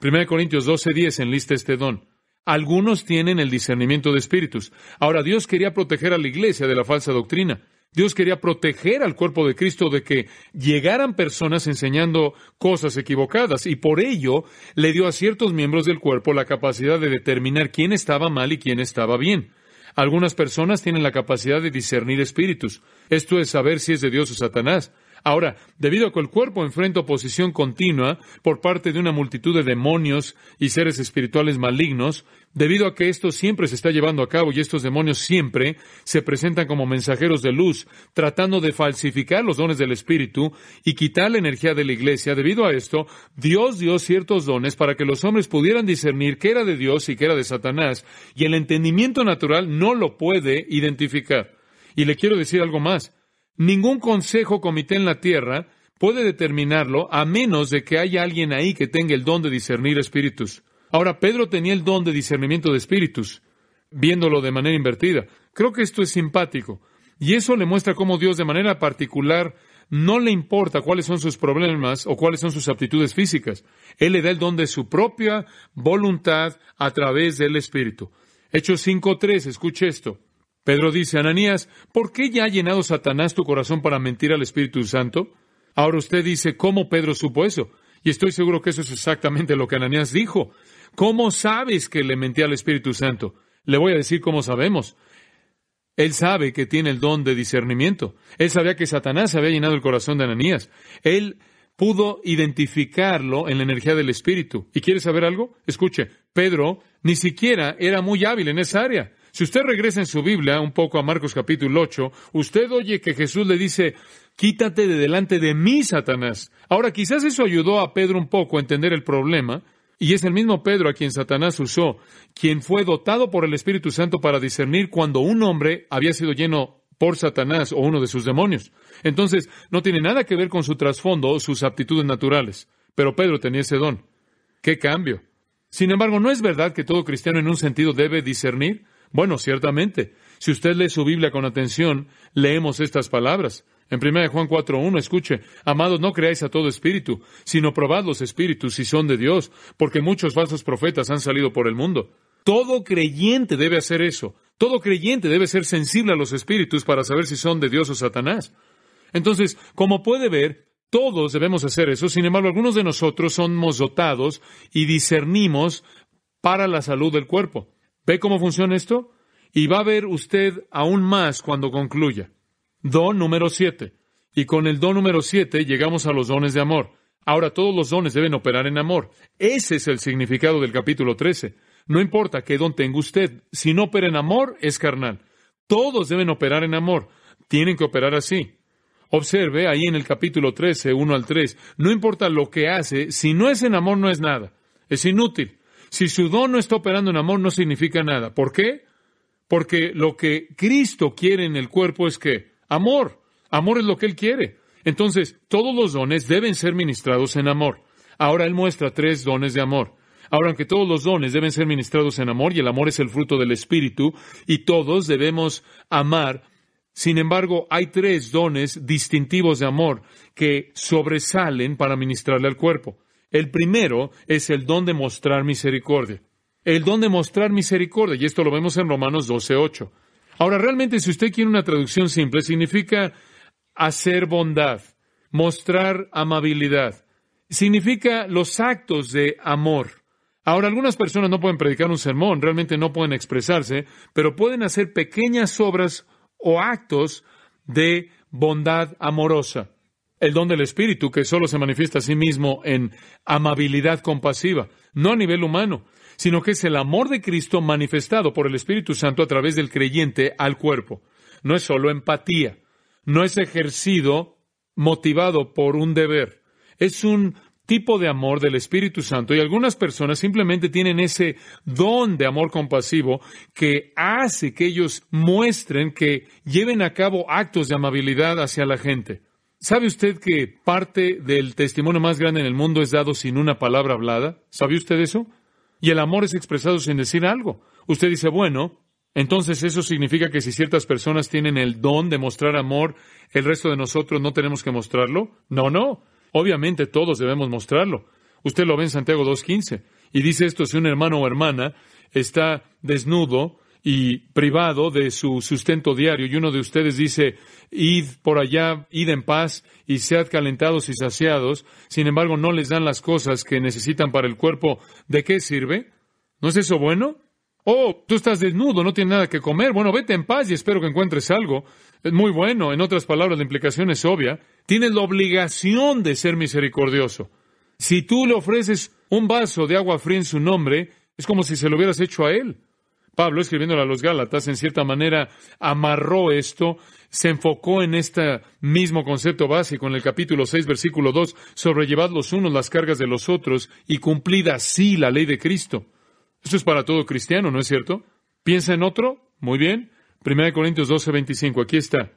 1 Corintios 12:10 enlista este don. Algunos tienen el discernimiento de espíritus. Ahora, Dios quería proteger a la iglesia de la falsa doctrina. Dios quería proteger al cuerpo de Cristo de que llegaran personas enseñando cosas equivocadas y por ello le dio a ciertos miembros del cuerpo la capacidad de determinar quién estaba mal y quién estaba bien. Algunas personas tienen la capacidad de discernir espíritus, esto es saber si es de Dios o Satanás. Ahora, debido a que el cuerpo enfrenta oposición continua por parte de una multitud de demonios y seres espirituales malignos, debido a que esto siempre se está llevando a cabo y estos demonios siempre se presentan como mensajeros de luz, tratando de falsificar los dones del Espíritu y quitar la energía de la iglesia, debido a esto, Dios dio ciertos dones para que los hombres pudieran discernir qué era de Dios y qué era de Satanás, y el entendimiento natural no lo puede identificar. Y le quiero decir algo más. Ningún consejo comité en la tierra puede determinarlo a menos de que haya alguien ahí que tenga el don de discernir espíritus. Ahora, Pedro tenía el don de discernimiento de espíritus, viéndolo de manera invertida. Creo que esto es simpático. Y eso le muestra cómo Dios de manera particular no le importa cuáles son sus problemas o cuáles son sus aptitudes físicas. Él le da el don de su propia voluntad a través del Espíritu. Hechos 5.3, escuche esto. Pedro dice, Ananías, ¿por qué ya ha llenado Satanás tu corazón para mentir al Espíritu Santo? Ahora usted dice, ¿cómo Pedro supo eso? Y estoy seguro que eso es exactamente lo que Ananías dijo. ¿Cómo sabes que le mentí al Espíritu Santo? Le voy a decir cómo sabemos. Él sabe que tiene el don de discernimiento. Él sabía que Satanás había llenado el corazón de Ananías. Él pudo identificarlo en la energía del Espíritu. ¿Y quiere saber algo? Escuche, Pedro ni siquiera era muy hábil en esa área. Si usted regresa en su Biblia un poco a Marcos capítulo 8, usted oye que Jesús le dice, quítate de delante de mí, Satanás. Ahora, quizás eso ayudó a Pedro un poco a entender el problema, y es el mismo Pedro a quien Satanás usó, quien fue dotado por el Espíritu Santo para discernir cuando un hombre había sido lleno por Satanás o uno de sus demonios. Entonces, no tiene nada que ver con su trasfondo o sus aptitudes naturales, pero Pedro tenía ese don. ¡Qué cambio! Sin embargo, ¿no es verdad que todo cristiano en un sentido debe discernir? Bueno, ciertamente. Si usted lee su Biblia con atención, leemos estas palabras. En 1 Juan 4.1, escuche, amados, no creáis a todo espíritu, sino probad los espíritus si son de Dios, porque muchos falsos profetas han salido por el mundo. Todo creyente debe hacer eso. Todo creyente debe ser sensible a los espíritus para saber si son de Dios o Satanás. Entonces, como puede ver, todos debemos hacer eso. Sin embargo, algunos de nosotros somos dotados y discernimos para la salud del cuerpo. ¿Ve cómo funciona esto? Y va a ver usted aún más cuando concluya. Don número 7. Y con el don número 7 llegamos a los dones de amor. Ahora todos los dones deben operar en amor. Ese es el significado del capítulo 13. No importa qué don tenga usted, si no opera en amor, es carnal. Todos deben operar en amor. Tienen que operar así. Observe ahí en el capítulo 13, 1 al 3. No importa lo que hace, si no es en amor, no es nada. Es inútil. Si su don no está operando en amor, no significa nada. ¿Por qué? Porque lo que Cristo quiere en el cuerpo es que amor. Amor es lo que Él quiere. Entonces, todos los dones deben ser ministrados en amor. Ahora Él muestra tres dones de amor. Ahora, aunque todos los dones deben ser ministrados en amor, y el amor es el fruto del Espíritu, y todos debemos amar, sin embargo, hay tres dones distintivos de amor que sobresalen para ministrarle al cuerpo. El primero es el don de mostrar misericordia. El don de mostrar misericordia, y esto lo vemos en Romanos 12.8. Ahora, realmente, si usted quiere una traducción simple, significa hacer bondad, mostrar amabilidad. Significa los actos de amor. Ahora, algunas personas no pueden predicar un sermón, realmente no pueden expresarse, pero pueden hacer pequeñas obras o actos de bondad amorosa el don del Espíritu, que solo se manifiesta a sí mismo en amabilidad compasiva, no a nivel humano, sino que es el amor de Cristo manifestado por el Espíritu Santo a través del creyente al cuerpo. No es solo empatía, no es ejercido motivado por un deber, es un tipo de amor del Espíritu Santo y algunas personas simplemente tienen ese don de amor compasivo que hace que ellos muestren que lleven a cabo actos de amabilidad hacia la gente. ¿Sabe usted que parte del testimonio más grande en el mundo es dado sin una palabra hablada? ¿Sabe usted eso? Y el amor es expresado sin decir algo. Usted dice, bueno, entonces eso significa que si ciertas personas tienen el don de mostrar amor, el resto de nosotros no tenemos que mostrarlo. No, no. Obviamente todos debemos mostrarlo. Usted lo ve en Santiago 2.15 y dice esto si un hermano o hermana está desnudo y privado de su sustento diario, y uno de ustedes dice, id por allá, id en paz, y sead calentados y saciados, sin embargo no les dan las cosas que necesitan para el cuerpo, ¿de qué sirve? ¿No es eso bueno? Oh, tú estás desnudo, no tienes nada que comer. Bueno, vete en paz y espero que encuentres algo. Es muy bueno. En otras palabras, la implicación es obvia. Tienes la obligación de ser misericordioso. Si tú le ofreces un vaso de agua fría en su nombre, es como si se lo hubieras hecho a él. Pablo, escribiéndole a los Gálatas, en cierta manera amarró esto, se enfocó en este mismo concepto básico en el capítulo 6, versículo 2, sobrellevad los unos las cargas de los otros y cumplid así la ley de Cristo. Esto es para todo cristiano, ¿no es cierto? ¿Piensa en otro? Muy bien. 1 Corintios 12, 25, aquí está.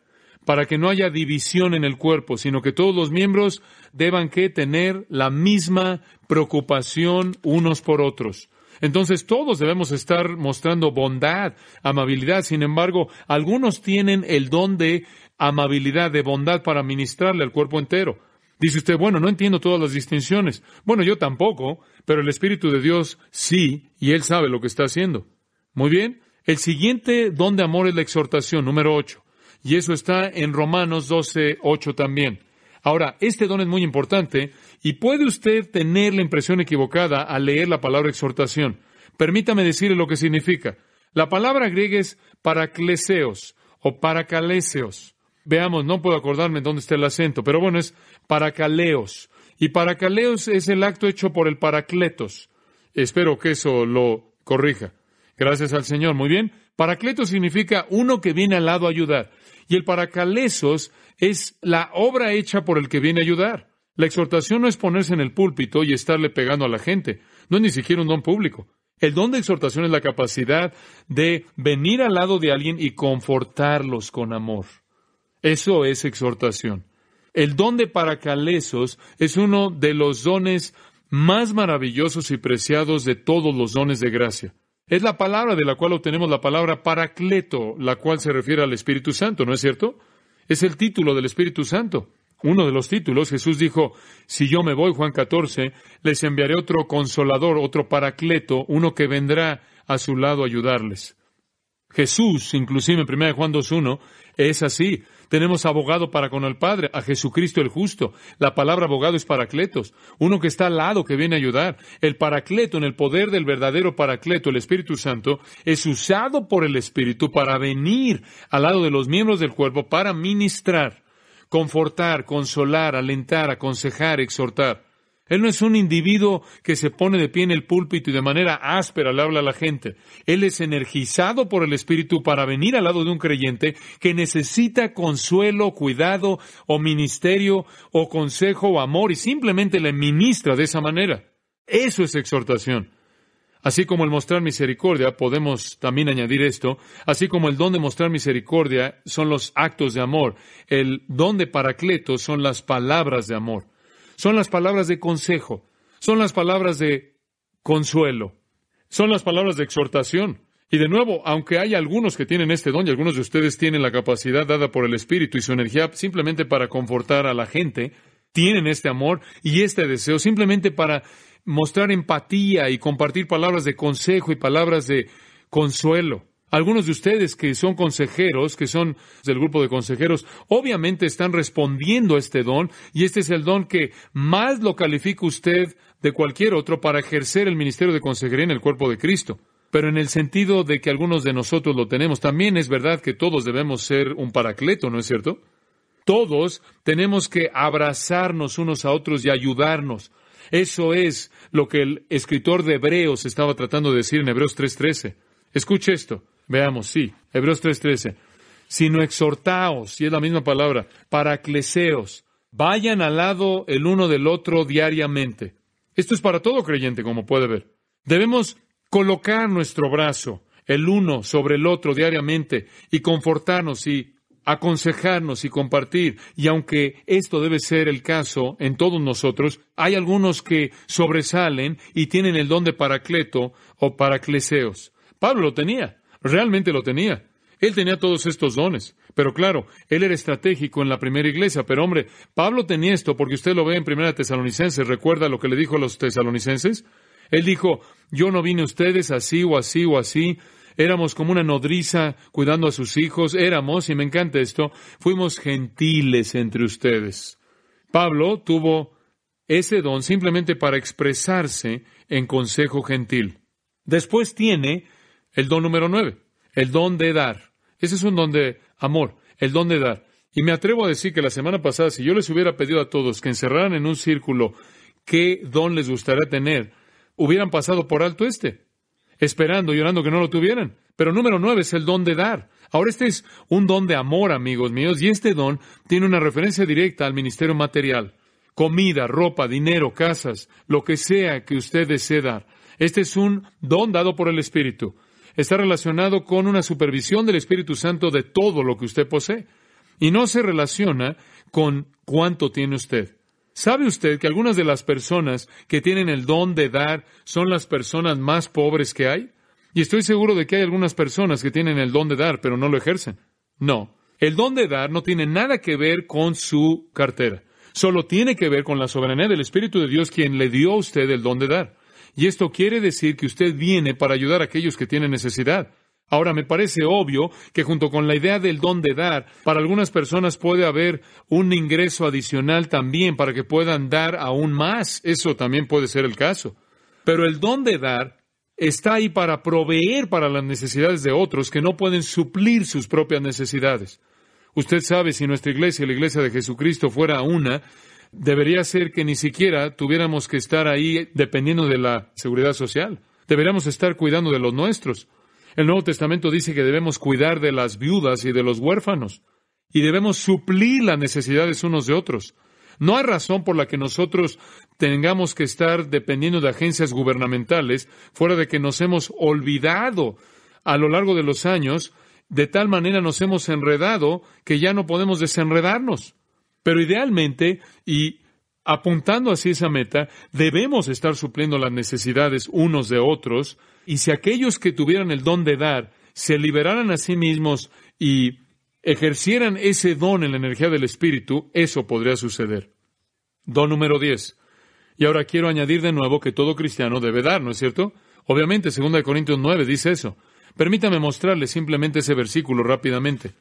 Para que no haya división en el cuerpo, sino que todos los miembros deban que tener la misma preocupación unos por otros. Entonces todos debemos estar mostrando bondad, amabilidad. Sin embargo, algunos tienen el don de amabilidad, de bondad para ministrarle al cuerpo entero. Dice usted, bueno, no entiendo todas las distinciones. Bueno, yo tampoco, pero el Espíritu de Dios sí, y Él sabe lo que está haciendo. Muy bien. El siguiente don de amor es la exhortación, número 8. Y eso está en Romanos 12, 8 también. Ahora, este don es muy importante y puede usted tener la impresión equivocada al leer la palabra exhortación. Permítame decirle lo que significa. La palabra griega es paracleseos o paracaleseos. Veamos, no puedo acordarme dónde está el acento, pero bueno, es paracaleos. Y paracaleos es el acto hecho por el paracletos. Espero que eso lo corrija. Gracias al Señor. Muy bien. Paracletos significa uno que viene al lado a ayudar. Y el paracalesos es la obra hecha por el que viene a ayudar. La exhortación no es ponerse en el púlpito y estarle pegando a la gente. No es ni siquiera un don público. El don de exhortación es la capacidad de venir al lado de alguien y confortarlos con amor. Eso es exhortación. El don de paracalesos es uno de los dones más maravillosos y preciados de todos los dones de gracia. Es la palabra de la cual obtenemos la palabra paracleto, la cual se refiere al Espíritu Santo, ¿no es cierto? Es el título del Espíritu Santo. Uno de los títulos, Jesús dijo, si yo me voy, Juan 14, les enviaré otro consolador, otro paracleto, uno que vendrá a su lado a ayudarles. Jesús, inclusive en 1 Juan 2.1, es así. Tenemos abogado para con el Padre, a Jesucristo el justo. La palabra abogado es paracletos, uno que está al lado, que viene a ayudar. El paracleto, en el poder del verdadero paracleto, el Espíritu Santo, es usado por el Espíritu para venir al lado de los miembros del cuerpo para ministrar, confortar, consolar, alentar, aconsejar, exhortar. Él no es un individuo que se pone de pie en el púlpito y de manera áspera le habla a la gente. Él es energizado por el Espíritu para venir al lado de un creyente que necesita consuelo, cuidado o ministerio o consejo o amor y simplemente le ministra de esa manera. Eso es exhortación. Así como el mostrar misericordia, podemos también añadir esto, así como el don de mostrar misericordia son los actos de amor, el don de paracleto son las palabras de amor. Son las palabras de consejo, son las palabras de consuelo, son las palabras de exhortación. Y de nuevo, aunque hay algunos que tienen este don y algunos de ustedes tienen la capacidad dada por el Espíritu y su energía simplemente para confortar a la gente, tienen este amor y este deseo simplemente para mostrar empatía y compartir palabras de consejo y palabras de consuelo. Algunos de ustedes que son consejeros, que son del grupo de consejeros, obviamente están respondiendo a este don y este es el don que más lo califica usted de cualquier otro para ejercer el ministerio de consejería en el cuerpo de Cristo. Pero en el sentido de que algunos de nosotros lo tenemos, también es verdad que todos debemos ser un paracleto, ¿no es cierto? Todos tenemos que abrazarnos unos a otros y ayudarnos. Eso es lo que el escritor de Hebreos estaba tratando de decir en Hebreos 3:13. Escuche esto. Veamos, sí. Hebreos 3:13. Sino exhortaos, y es la misma palabra, paracleseos, vayan al lado el uno del otro diariamente. Esto es para todo creyente, como puede ver. Debemos colocar nuestro brazo el uno sobre el otro diariamente y confortarnos y aconsejarnos y compartir. Y aunque esto debe ser el caso en todos nosotros, hay algunos que sobresalen y tienen el don de paracleto o paracleseos. Pablo lo tenía. Realmente lo tenía. Él tenía todos estos dones. Pero claro, él era estratégico en la primera iglesia. Pero hombre, Pablo tenía esto porque usted lo ve en Primera Tesalonicenses. ¿Recuerda lo que le dijo a los tesalonicenses? Él dijo, yo no vine ustedes así o así o así. Éramos como una nodriza cuidando a sus hijos. Éramos, y me encanta esto, fuimos gentiles entre ustedes. Pablo tuvo ese don simplemente para expresarse en consejo gentil. Después tiene el don número nueve, el don de dar. Ese es un don de amor, el don de dar. Y me atrevo a decir que la semana pasada, si yo les hubiera pedido a todos que encerraran en un círculo qué don les gustaría tener, hubieran pasado por alto este, esperando llorando que no lo tuvieran. Pero número nueve es el don de dar. Ahora este es un don de amor, amigos míos, y este don tiene una referencia directa al ministerio material. Comida, ropa, dinero, casas, lo que sea que usted desee dar. Este es un don dado por el Espíritu está relacionado con una supervisión del Espíritu Santo de todo lo que usted posee y no se relaciona con cuánto tiene usted. ¿Sabe usted que algunas de las personas que tienen el don de dar son las personas más pobres que hay? Y estoy seguro de que hay algunas personas que tienen el don de dar, pero no lo ejercen. No, el don de dar no tiene nada que ver con su cartera. Solo tiene que ver con la soberanía del Espíritu de Dios quien le dio a usted el don de dar. Y esto quiere decir que usted viene para ayudar a aquellos que tienen necesidad. Ahora, me parece obvio que junto con la idea del don de dar, para algunas personas puede haber un ingreso adicional también para que puedan dar aún más. Eso también puede ser el caso. Pero el don de dar está ahí para proveer para las necesidades de otros que no pueden suplir sus propias necesidades. Usted sabe, si nuestra iglesia, la iglesia de Jesucristo, fuera una, debería ser que ni siquiera tuviéramos que estar ahí dependiendo de la seguridad social. Deberíamos estar cuidando de los nuestros. El Nuevo Testamento dice que debemos cuidar de las viudas y de los huérfanos y debemos suplir las necesidades unos de otros. No hay razón por la que nosotros tengamos que estar dependiendo de agencias gubernamentales, fuera de que nos hemos olvidado a lo largo de los años, de tal manera nos hemos enredado que ya no podemos desenredarnos. Pero idealmente, y apuntando hacia esa meta, debemos estar supliendo las necesidades unos de otros, y si aquellos que tuvieran el don de dar se liberaran a sí mismos y ejercieran ese don en la energía del Espíritu, eso podría suceder. Don número 10. Y ahora quiero añadir de nuevo que todo cristiano debe dar, ¿no es cierto? Obviamente, 2 Corintios 9 dice eso. Permítame mostrarle simplemente ese versículo rápidamente.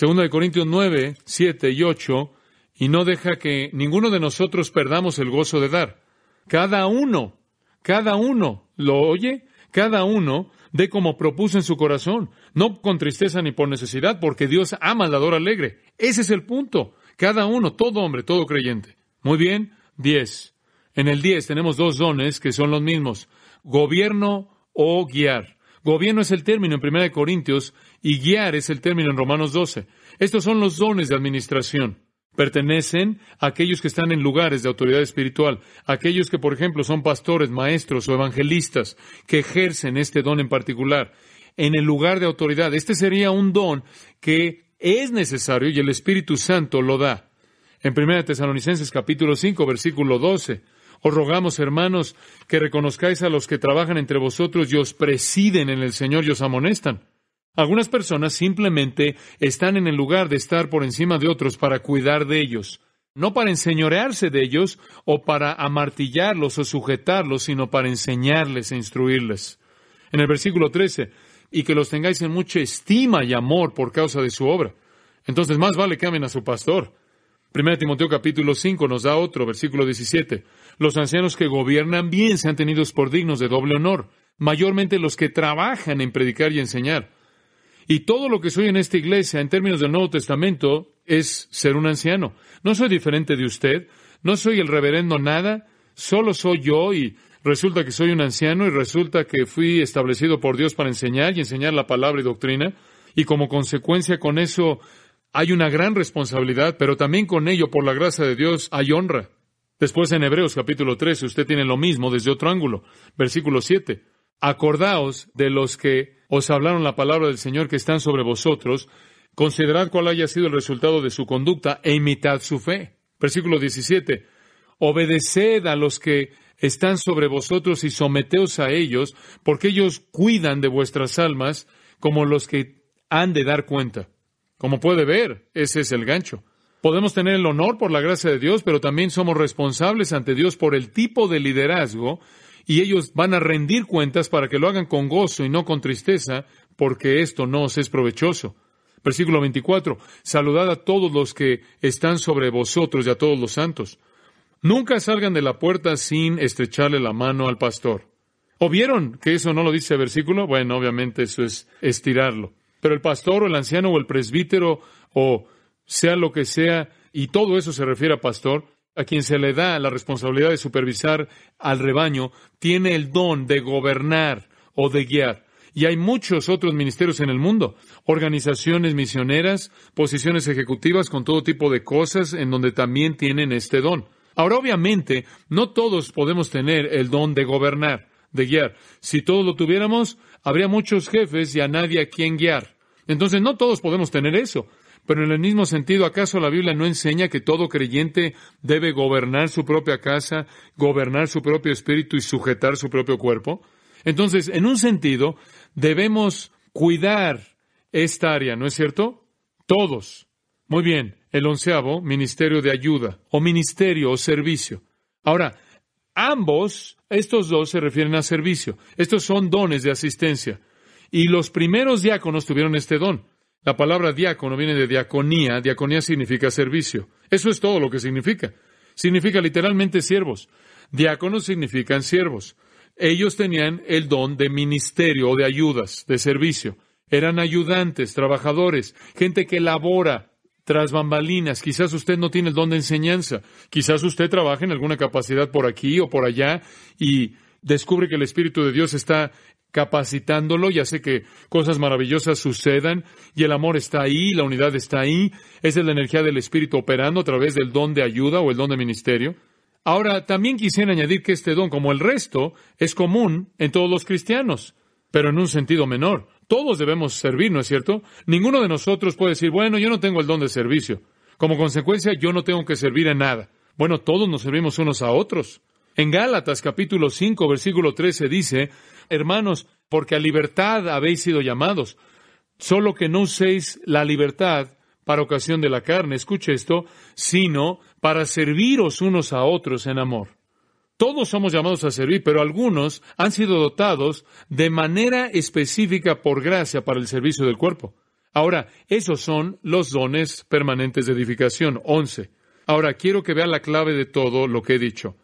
2 Corintios 9, 7 y 8 y no deja que ninguno de nosotros perdamos el gozo de dar. Cada uno, cada uno, ¿lo oye? Cada uno dé como propuso en su corazón, no con tristeza ni por necesidad, porque Dios ama al dador alegre. Ese es el punto. Cada uno, todo hombre, todo creyente. Muy bien, 10. En el diez tenemos dos dones que son los mismos, gobierno o guiar. Gobierno es el término en 1 Corintios y guiar es el término en Romanos 12. Estos son los dones de administración pertenecen a aquellos que están en lugares de autoridad espiritual, aquellos que, por ejemplo, son pastores, maestros o evangelistas, que ejercen este don en particular, en el lugar de autoridad. Este sería un don que es necesario y el Espíritu Santo lo da. En 1 Tesalonicenses capítulo 5, versículo 12, os rogamos, hermanos, que reconozcáis a los que trabajan entre vosotros y os presiden en el Señor y os amonestan algunas personas simplemente están en el lugar de estar por encima de otros para cuidar de ellos, no para enseñorearse de ellos o para amartillarlos o sujetarlos, sino para enseñarles e instruirles. En el versículo 13, y que los tengáis en mucha estima y amor por causa de su obra. Entonces más vale que amen a su pastor. 1 Timoteo capítulo 5 nos da otro, versículo 17. Los ancianos que gobiernan bien sean tenidos por dignos de doble honor, mayormente los que trabajan en predicar y enseñar y todo lo que soy en esta iglesia en términos del Nuevo Testamento es ser un anciano. No soy diferente de usted, no soy el reverendo nada, solo soy yo y resulta que soy un anciano y resulta que fui establecido por Dios para enseñar y enseñar la palabra y doctrina. Y como consecuencia con eso hay una gran responsabilidad, pero también con ello, por la gracia de Dios, hay honra. Después en Hebreos capítulo 13, usted tiene lo mismo desde otro ángulo. Versículo 7. Acordaos de los que os hablaron la palabra del Señor que están sobre vosotros, considerad cuál haya sido el resultado de su conducta e imitad su fe. Versículo 17. Obedeced a los que están sobre vosotros y someteos a ellos, porque ellos cuidan de vuestras almas como los que han de dar cuenta. Como puede ver, ese es el gancho. Podemos tener el honor por la gracia de Dios, pero también somos responsables ante Dios por el tipo de liderazgo y ellos van a rendir cuentas para que lo hagan con gozo y no con tristeza, porque esto no os es provechoso. Versículo 24, saludad a todos los que están sobre vosotros y a todos los santos. Nunca salgan de la puerta sin estrecharle la mano al pastor. ¿O vieron que eso no lo dice el versículo? Bueno, obviamente eso es estirarlo. Pero el pastor o el anciano o el presbítero o sea lo que sea, y todo eso se refiere a pastor, a quien se le da la responsabilidad de supervisar al rebaño, tiene el don de gobernar o de guiar. Y hay muchos otros ministerios en el mundo, organizaciones misioneras, posiciones ejecutivas con todo tipo de cosas en donde también tienen este don. Ahora, obviamente, no todos podemos tener el don de gobernar, de guiar. Si todos lo tuviéramos, habría muchos jefes y a nadie a quien guiar. Entonces, no todos podemos tener eso. Pero en el mismo sentido, ¿acaso la Biblia no enseña que todo creyente debe gobernar su propia casa, gobernar su propio espíritu y sujetar su propio cuerpo? Entonces, en un sentido, debemos cuidar esta área, ¿no es cierto? Todos. Muy bien, el onceavo, ministerio de ayuda, o ministerio o servicio. Ahora, ambos, estos dos se refieren a servicio. Estos son dones de asistencia. Y los primeros diáconos tuvieron este don. La palabra diácono viene de diaconía. Diaconía significa servicio. Eso es todo lo que significa. Significa literalmente siervos. Diáconos significan siervos. Ellos tenían el don de ministerio o de ayudas, de servicio. Eran ayudantes, trabajadores, gente que labora tras bambalinas. Quizás usted no tiene el don de enseñanza. Quizás usted trabaja en alguna capacidad por aquí o por allá y descubre que el Espíritu de Dios está capacitándolo y sé que cosas maravillosas sucedan y el amor está ahí, la unidad está ahí, es la energía del Espíritu operando a través del don de ayuda o el don de ministerio. Ahora, también quisiera añadir que este don, como el resto, es común en todos los cristianos, pero en un sentido menor. Todos debemos servir, ¿no es cierto? Ninguno de nosotros puede decir, bueno, yo no tengo el don de servicio. Como consecuencia, yo no tengo que servir en nada. Bueno, todos nos servimos unos a otros. En Gálatas capítulo 5, versículo 13 dice, hermanos, porque a libertad habéis sido llamados, solo que no uséis la libertad para ocasión de la carne, escuche esto, sino para serviros unos a otros en amor. Todos somos llamados a servir, pero algunos han sido dotados de manera específica por gracia para el servicio del cuerpo. Ahora, esos son los dones permanentes de edificación. 11. Ahora, quiero que vea la clave de todo lo que he dicho.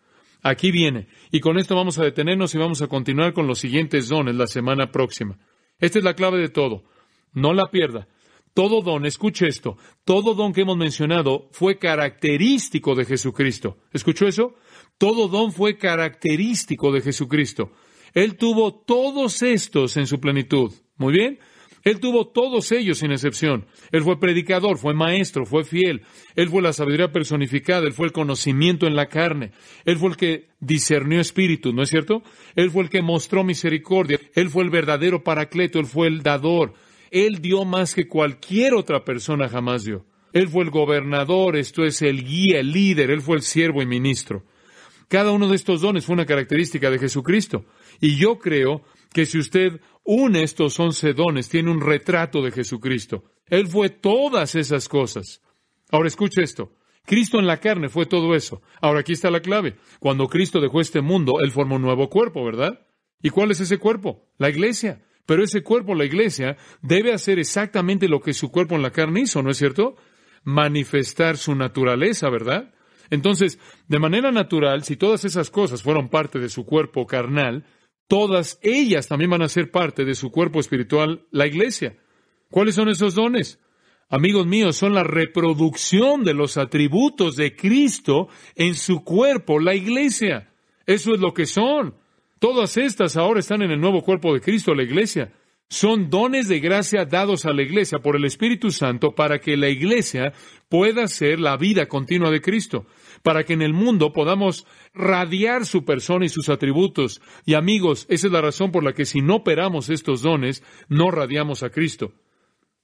Aquí viene. Y con esto vamos a detenernos y vamos a continuar con los siguientes dones la semana próxima. Esta es la clave de todo. No la pierda. Todo don, escuche esto, todo don que hemos mencionado fue característico de Jesucristo. ¿Escuchó eso? Todo don fue característico de Jesucristo. Él tuvo todos estos en su plenitud. Muy bien. Él tuvo todos ellos sin excepción. Él fue predicador, fue maestro, fue fiel. Él fue la sabiduría personificada, él fue el conocimiento en la carne. Él fue el que discernió espíritu, ¿no es cierto? Él fue el que mostró misericordia. Él fue el verdadero paracleto, él fue el dador. Él dio más que cualquier otra persona jamás dio. Él fue el gobernador, esto es, el guía, el líder, él fue el siervo y ministro. Cada uno de estos dones fue una característica de Jesucristo. Y yo creo que si usted un estos once dones tiene un retrato de Jesucristo. Él fue todas esas cosas. Ahora escuche esto. Cristo en la carne fue todo eso. Ahora aquí está la clave. Cuando Cristo dejó este mundo, Él formó un nuevo cuerpo, ¿verdad? ¿Y cuál es ese cuerpo? La iglesia. Pero ese cuerpo, la iglesia, debe hacer exactamente lo que su cuerpo en la carne hizo, ¿no es cierto? Manifestar su naturaleza, ¿verdad? Entonces, de manera natural, si todas esas cosas fueron parte de su cuerpo carnal, Todas ellas también van a ser parte de su cuerpo espiritual, la iglesia. ¿Cuáles son esos dones? Amigos míos, son la reproducción de los atributos de Cristo en su cuerpo, la iglesia. Eso es lo que son. Todas estas ahora están en el nuevo cuerpo de Cristo, la iglesia. Son dones de gracia dados a la iglesia por el Espíritu Santo para que la iglesia pueda ser la vida continua de Cristo para que en el mundo podamos radiar su persona y sus atributos. Y amigos, esa es la razón por la que si no operamos estos dones, no radiamos a Cristo.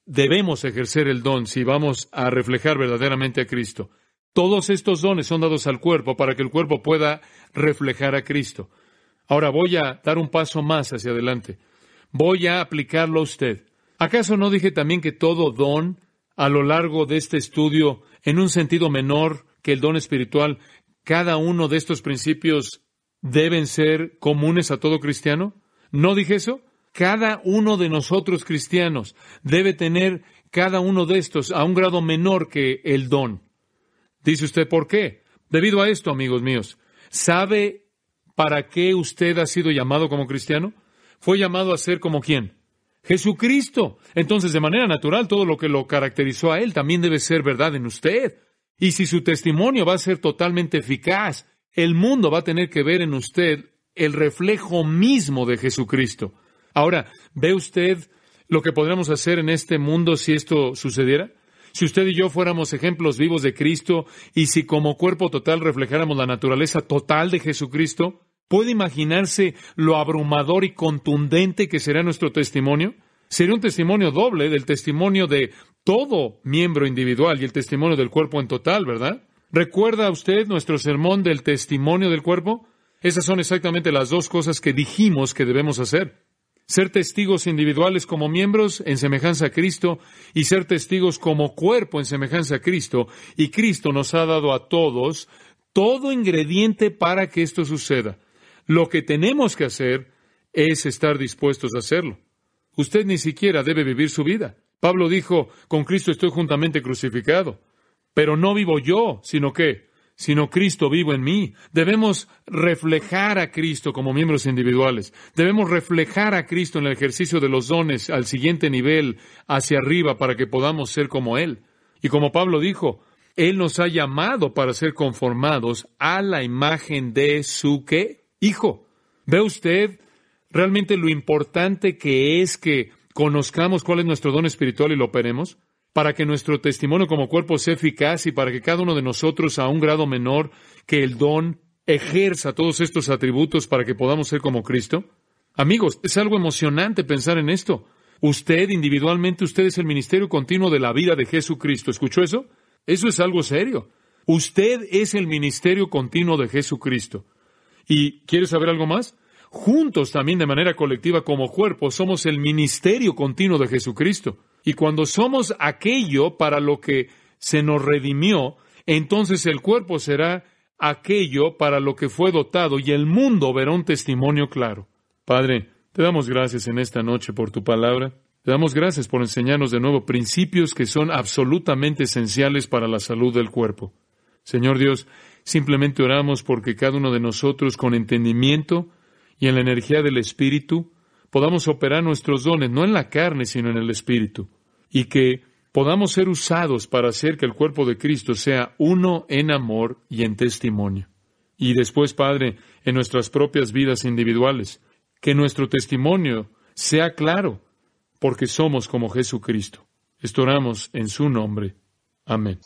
Debemos ejercer el don si vamos a reflejar verdaderamente a Cristo. Todos estos dones son dados al cuerpo para que el cuerpo pueda reflejar a Cristo. Ahora voy a dar un paso más hacia adelante. Voy a aplicarlo a usted. ¿Acaso no dije también que todo don a lo largo de este estudio, en un sentido menor, que el don espiritual, cada uno de estos principios deben ser comunes a todo cristiano? ¿No dije eso? Cada uno de nosotros cristianos debe tener cada uno de estos a un grado menor que el don. Dice usted, ¿por qué? Debido a esto, amigos míos, ¿sabe para qué usted ha sido llamado como cristiano? Fue llamado a ser como quién? Jesucristo. Entonces, de manera natural, todo lo que lo caracterizó a él también debe ser verdad en usted. Y si su testimonio va a ser totalmente eficaz, el mundo va a tener que ver en usted el reflejo mismo de Jesucristo. Ahora, ¿ve usted lo que podríamos hacer en este mundo si esto sucediera? Si usted y yo fuéramos ejemplos vivos de Cristo y si como cuerpo total reflejáramos la naturaleza total de Jesucristo, ¿puede imaginarse lo abrumador y contundente que será nuestro testimonio? Sería un testimonio doble del testimonio de todo miembro individual y el testimonio del cuerpo en total, ¿verdad? ¿Recuerda usted nuestro sermón del testimonio del cuerpo? Esas son exactamente las dos cosas que dijimos que debemos hacer. Ser testigos individuales como miembros en semejanza a Cristo y ser testigos como cuerpo en semejanza a Cristo. Y Cristo nos ha dado a todos todo ingrediente para que esto suceda. Lo que tenemos que hacer es estar dispuestos a hacerlo. Usted ni siquiera debe vivir su vida. Pablo dijo, con Cristo estoy juntamente crucificado, pero no vivo yo, sino que, sino Cristo vivo en mí. Debemos reflejar a Cristo como miembros individuales. Debemos reflejar a Cristo en el ejercicio de los dones al siguiente nivel, hacia arriba, para que podamos ser como Él. Y como Pablo dijo, Él nos ha llamado para ser conformados a la imagen de su qué? Hijo. ¿Ve usted realmente lo importante que es que conozcamos cuál es nuestro don espiritual y lo operemos, para que nuestro testimonio como cuerpo sea eficaz y para que cada uno de nosotros, a un grado menor que el don, ejerza todos estos atributos para que podamos ser como Cristo? Amigos, es algo emocionante pensar en esto. Usted individualmente, usted es el ministerio continuo de la vida de Jesucristo. ¿Escuchó eso? Eso es algo serio. Usted es el ministerio continuo de Jesucristo. ¿Y quiere saber algo más? juntos también de manera colectiva como cuerpo somos el ministerio continuo de Jesucristo. Y cuando somos aquello para lo que se nos redimió, entonces el cuerpo será aquello para lo que fue dotado y el mundo verá un testimonio claro. Padre, te damos gracias en esta noche por tu palabra. Te damos gracias por enseñarnos de nuevo principios que son absolutamente esenciales para la salud del cuerpo. Señor Dios, simplemente oramos porque cada uno de nosotros con entendimiento y en la energía del Espíritu podamos operar nuestros dones, no en la carne, sino en el Espíritu, y que podamos ser usados para hacer que el cuerpo de Cristo sea uno en amor y en testimonio. Y después, Padre, en nuestras propias vidas individuales, que nuestro testimonio sea claro, porque somos como Jesucristo. Estoramos en su nombre. Amén.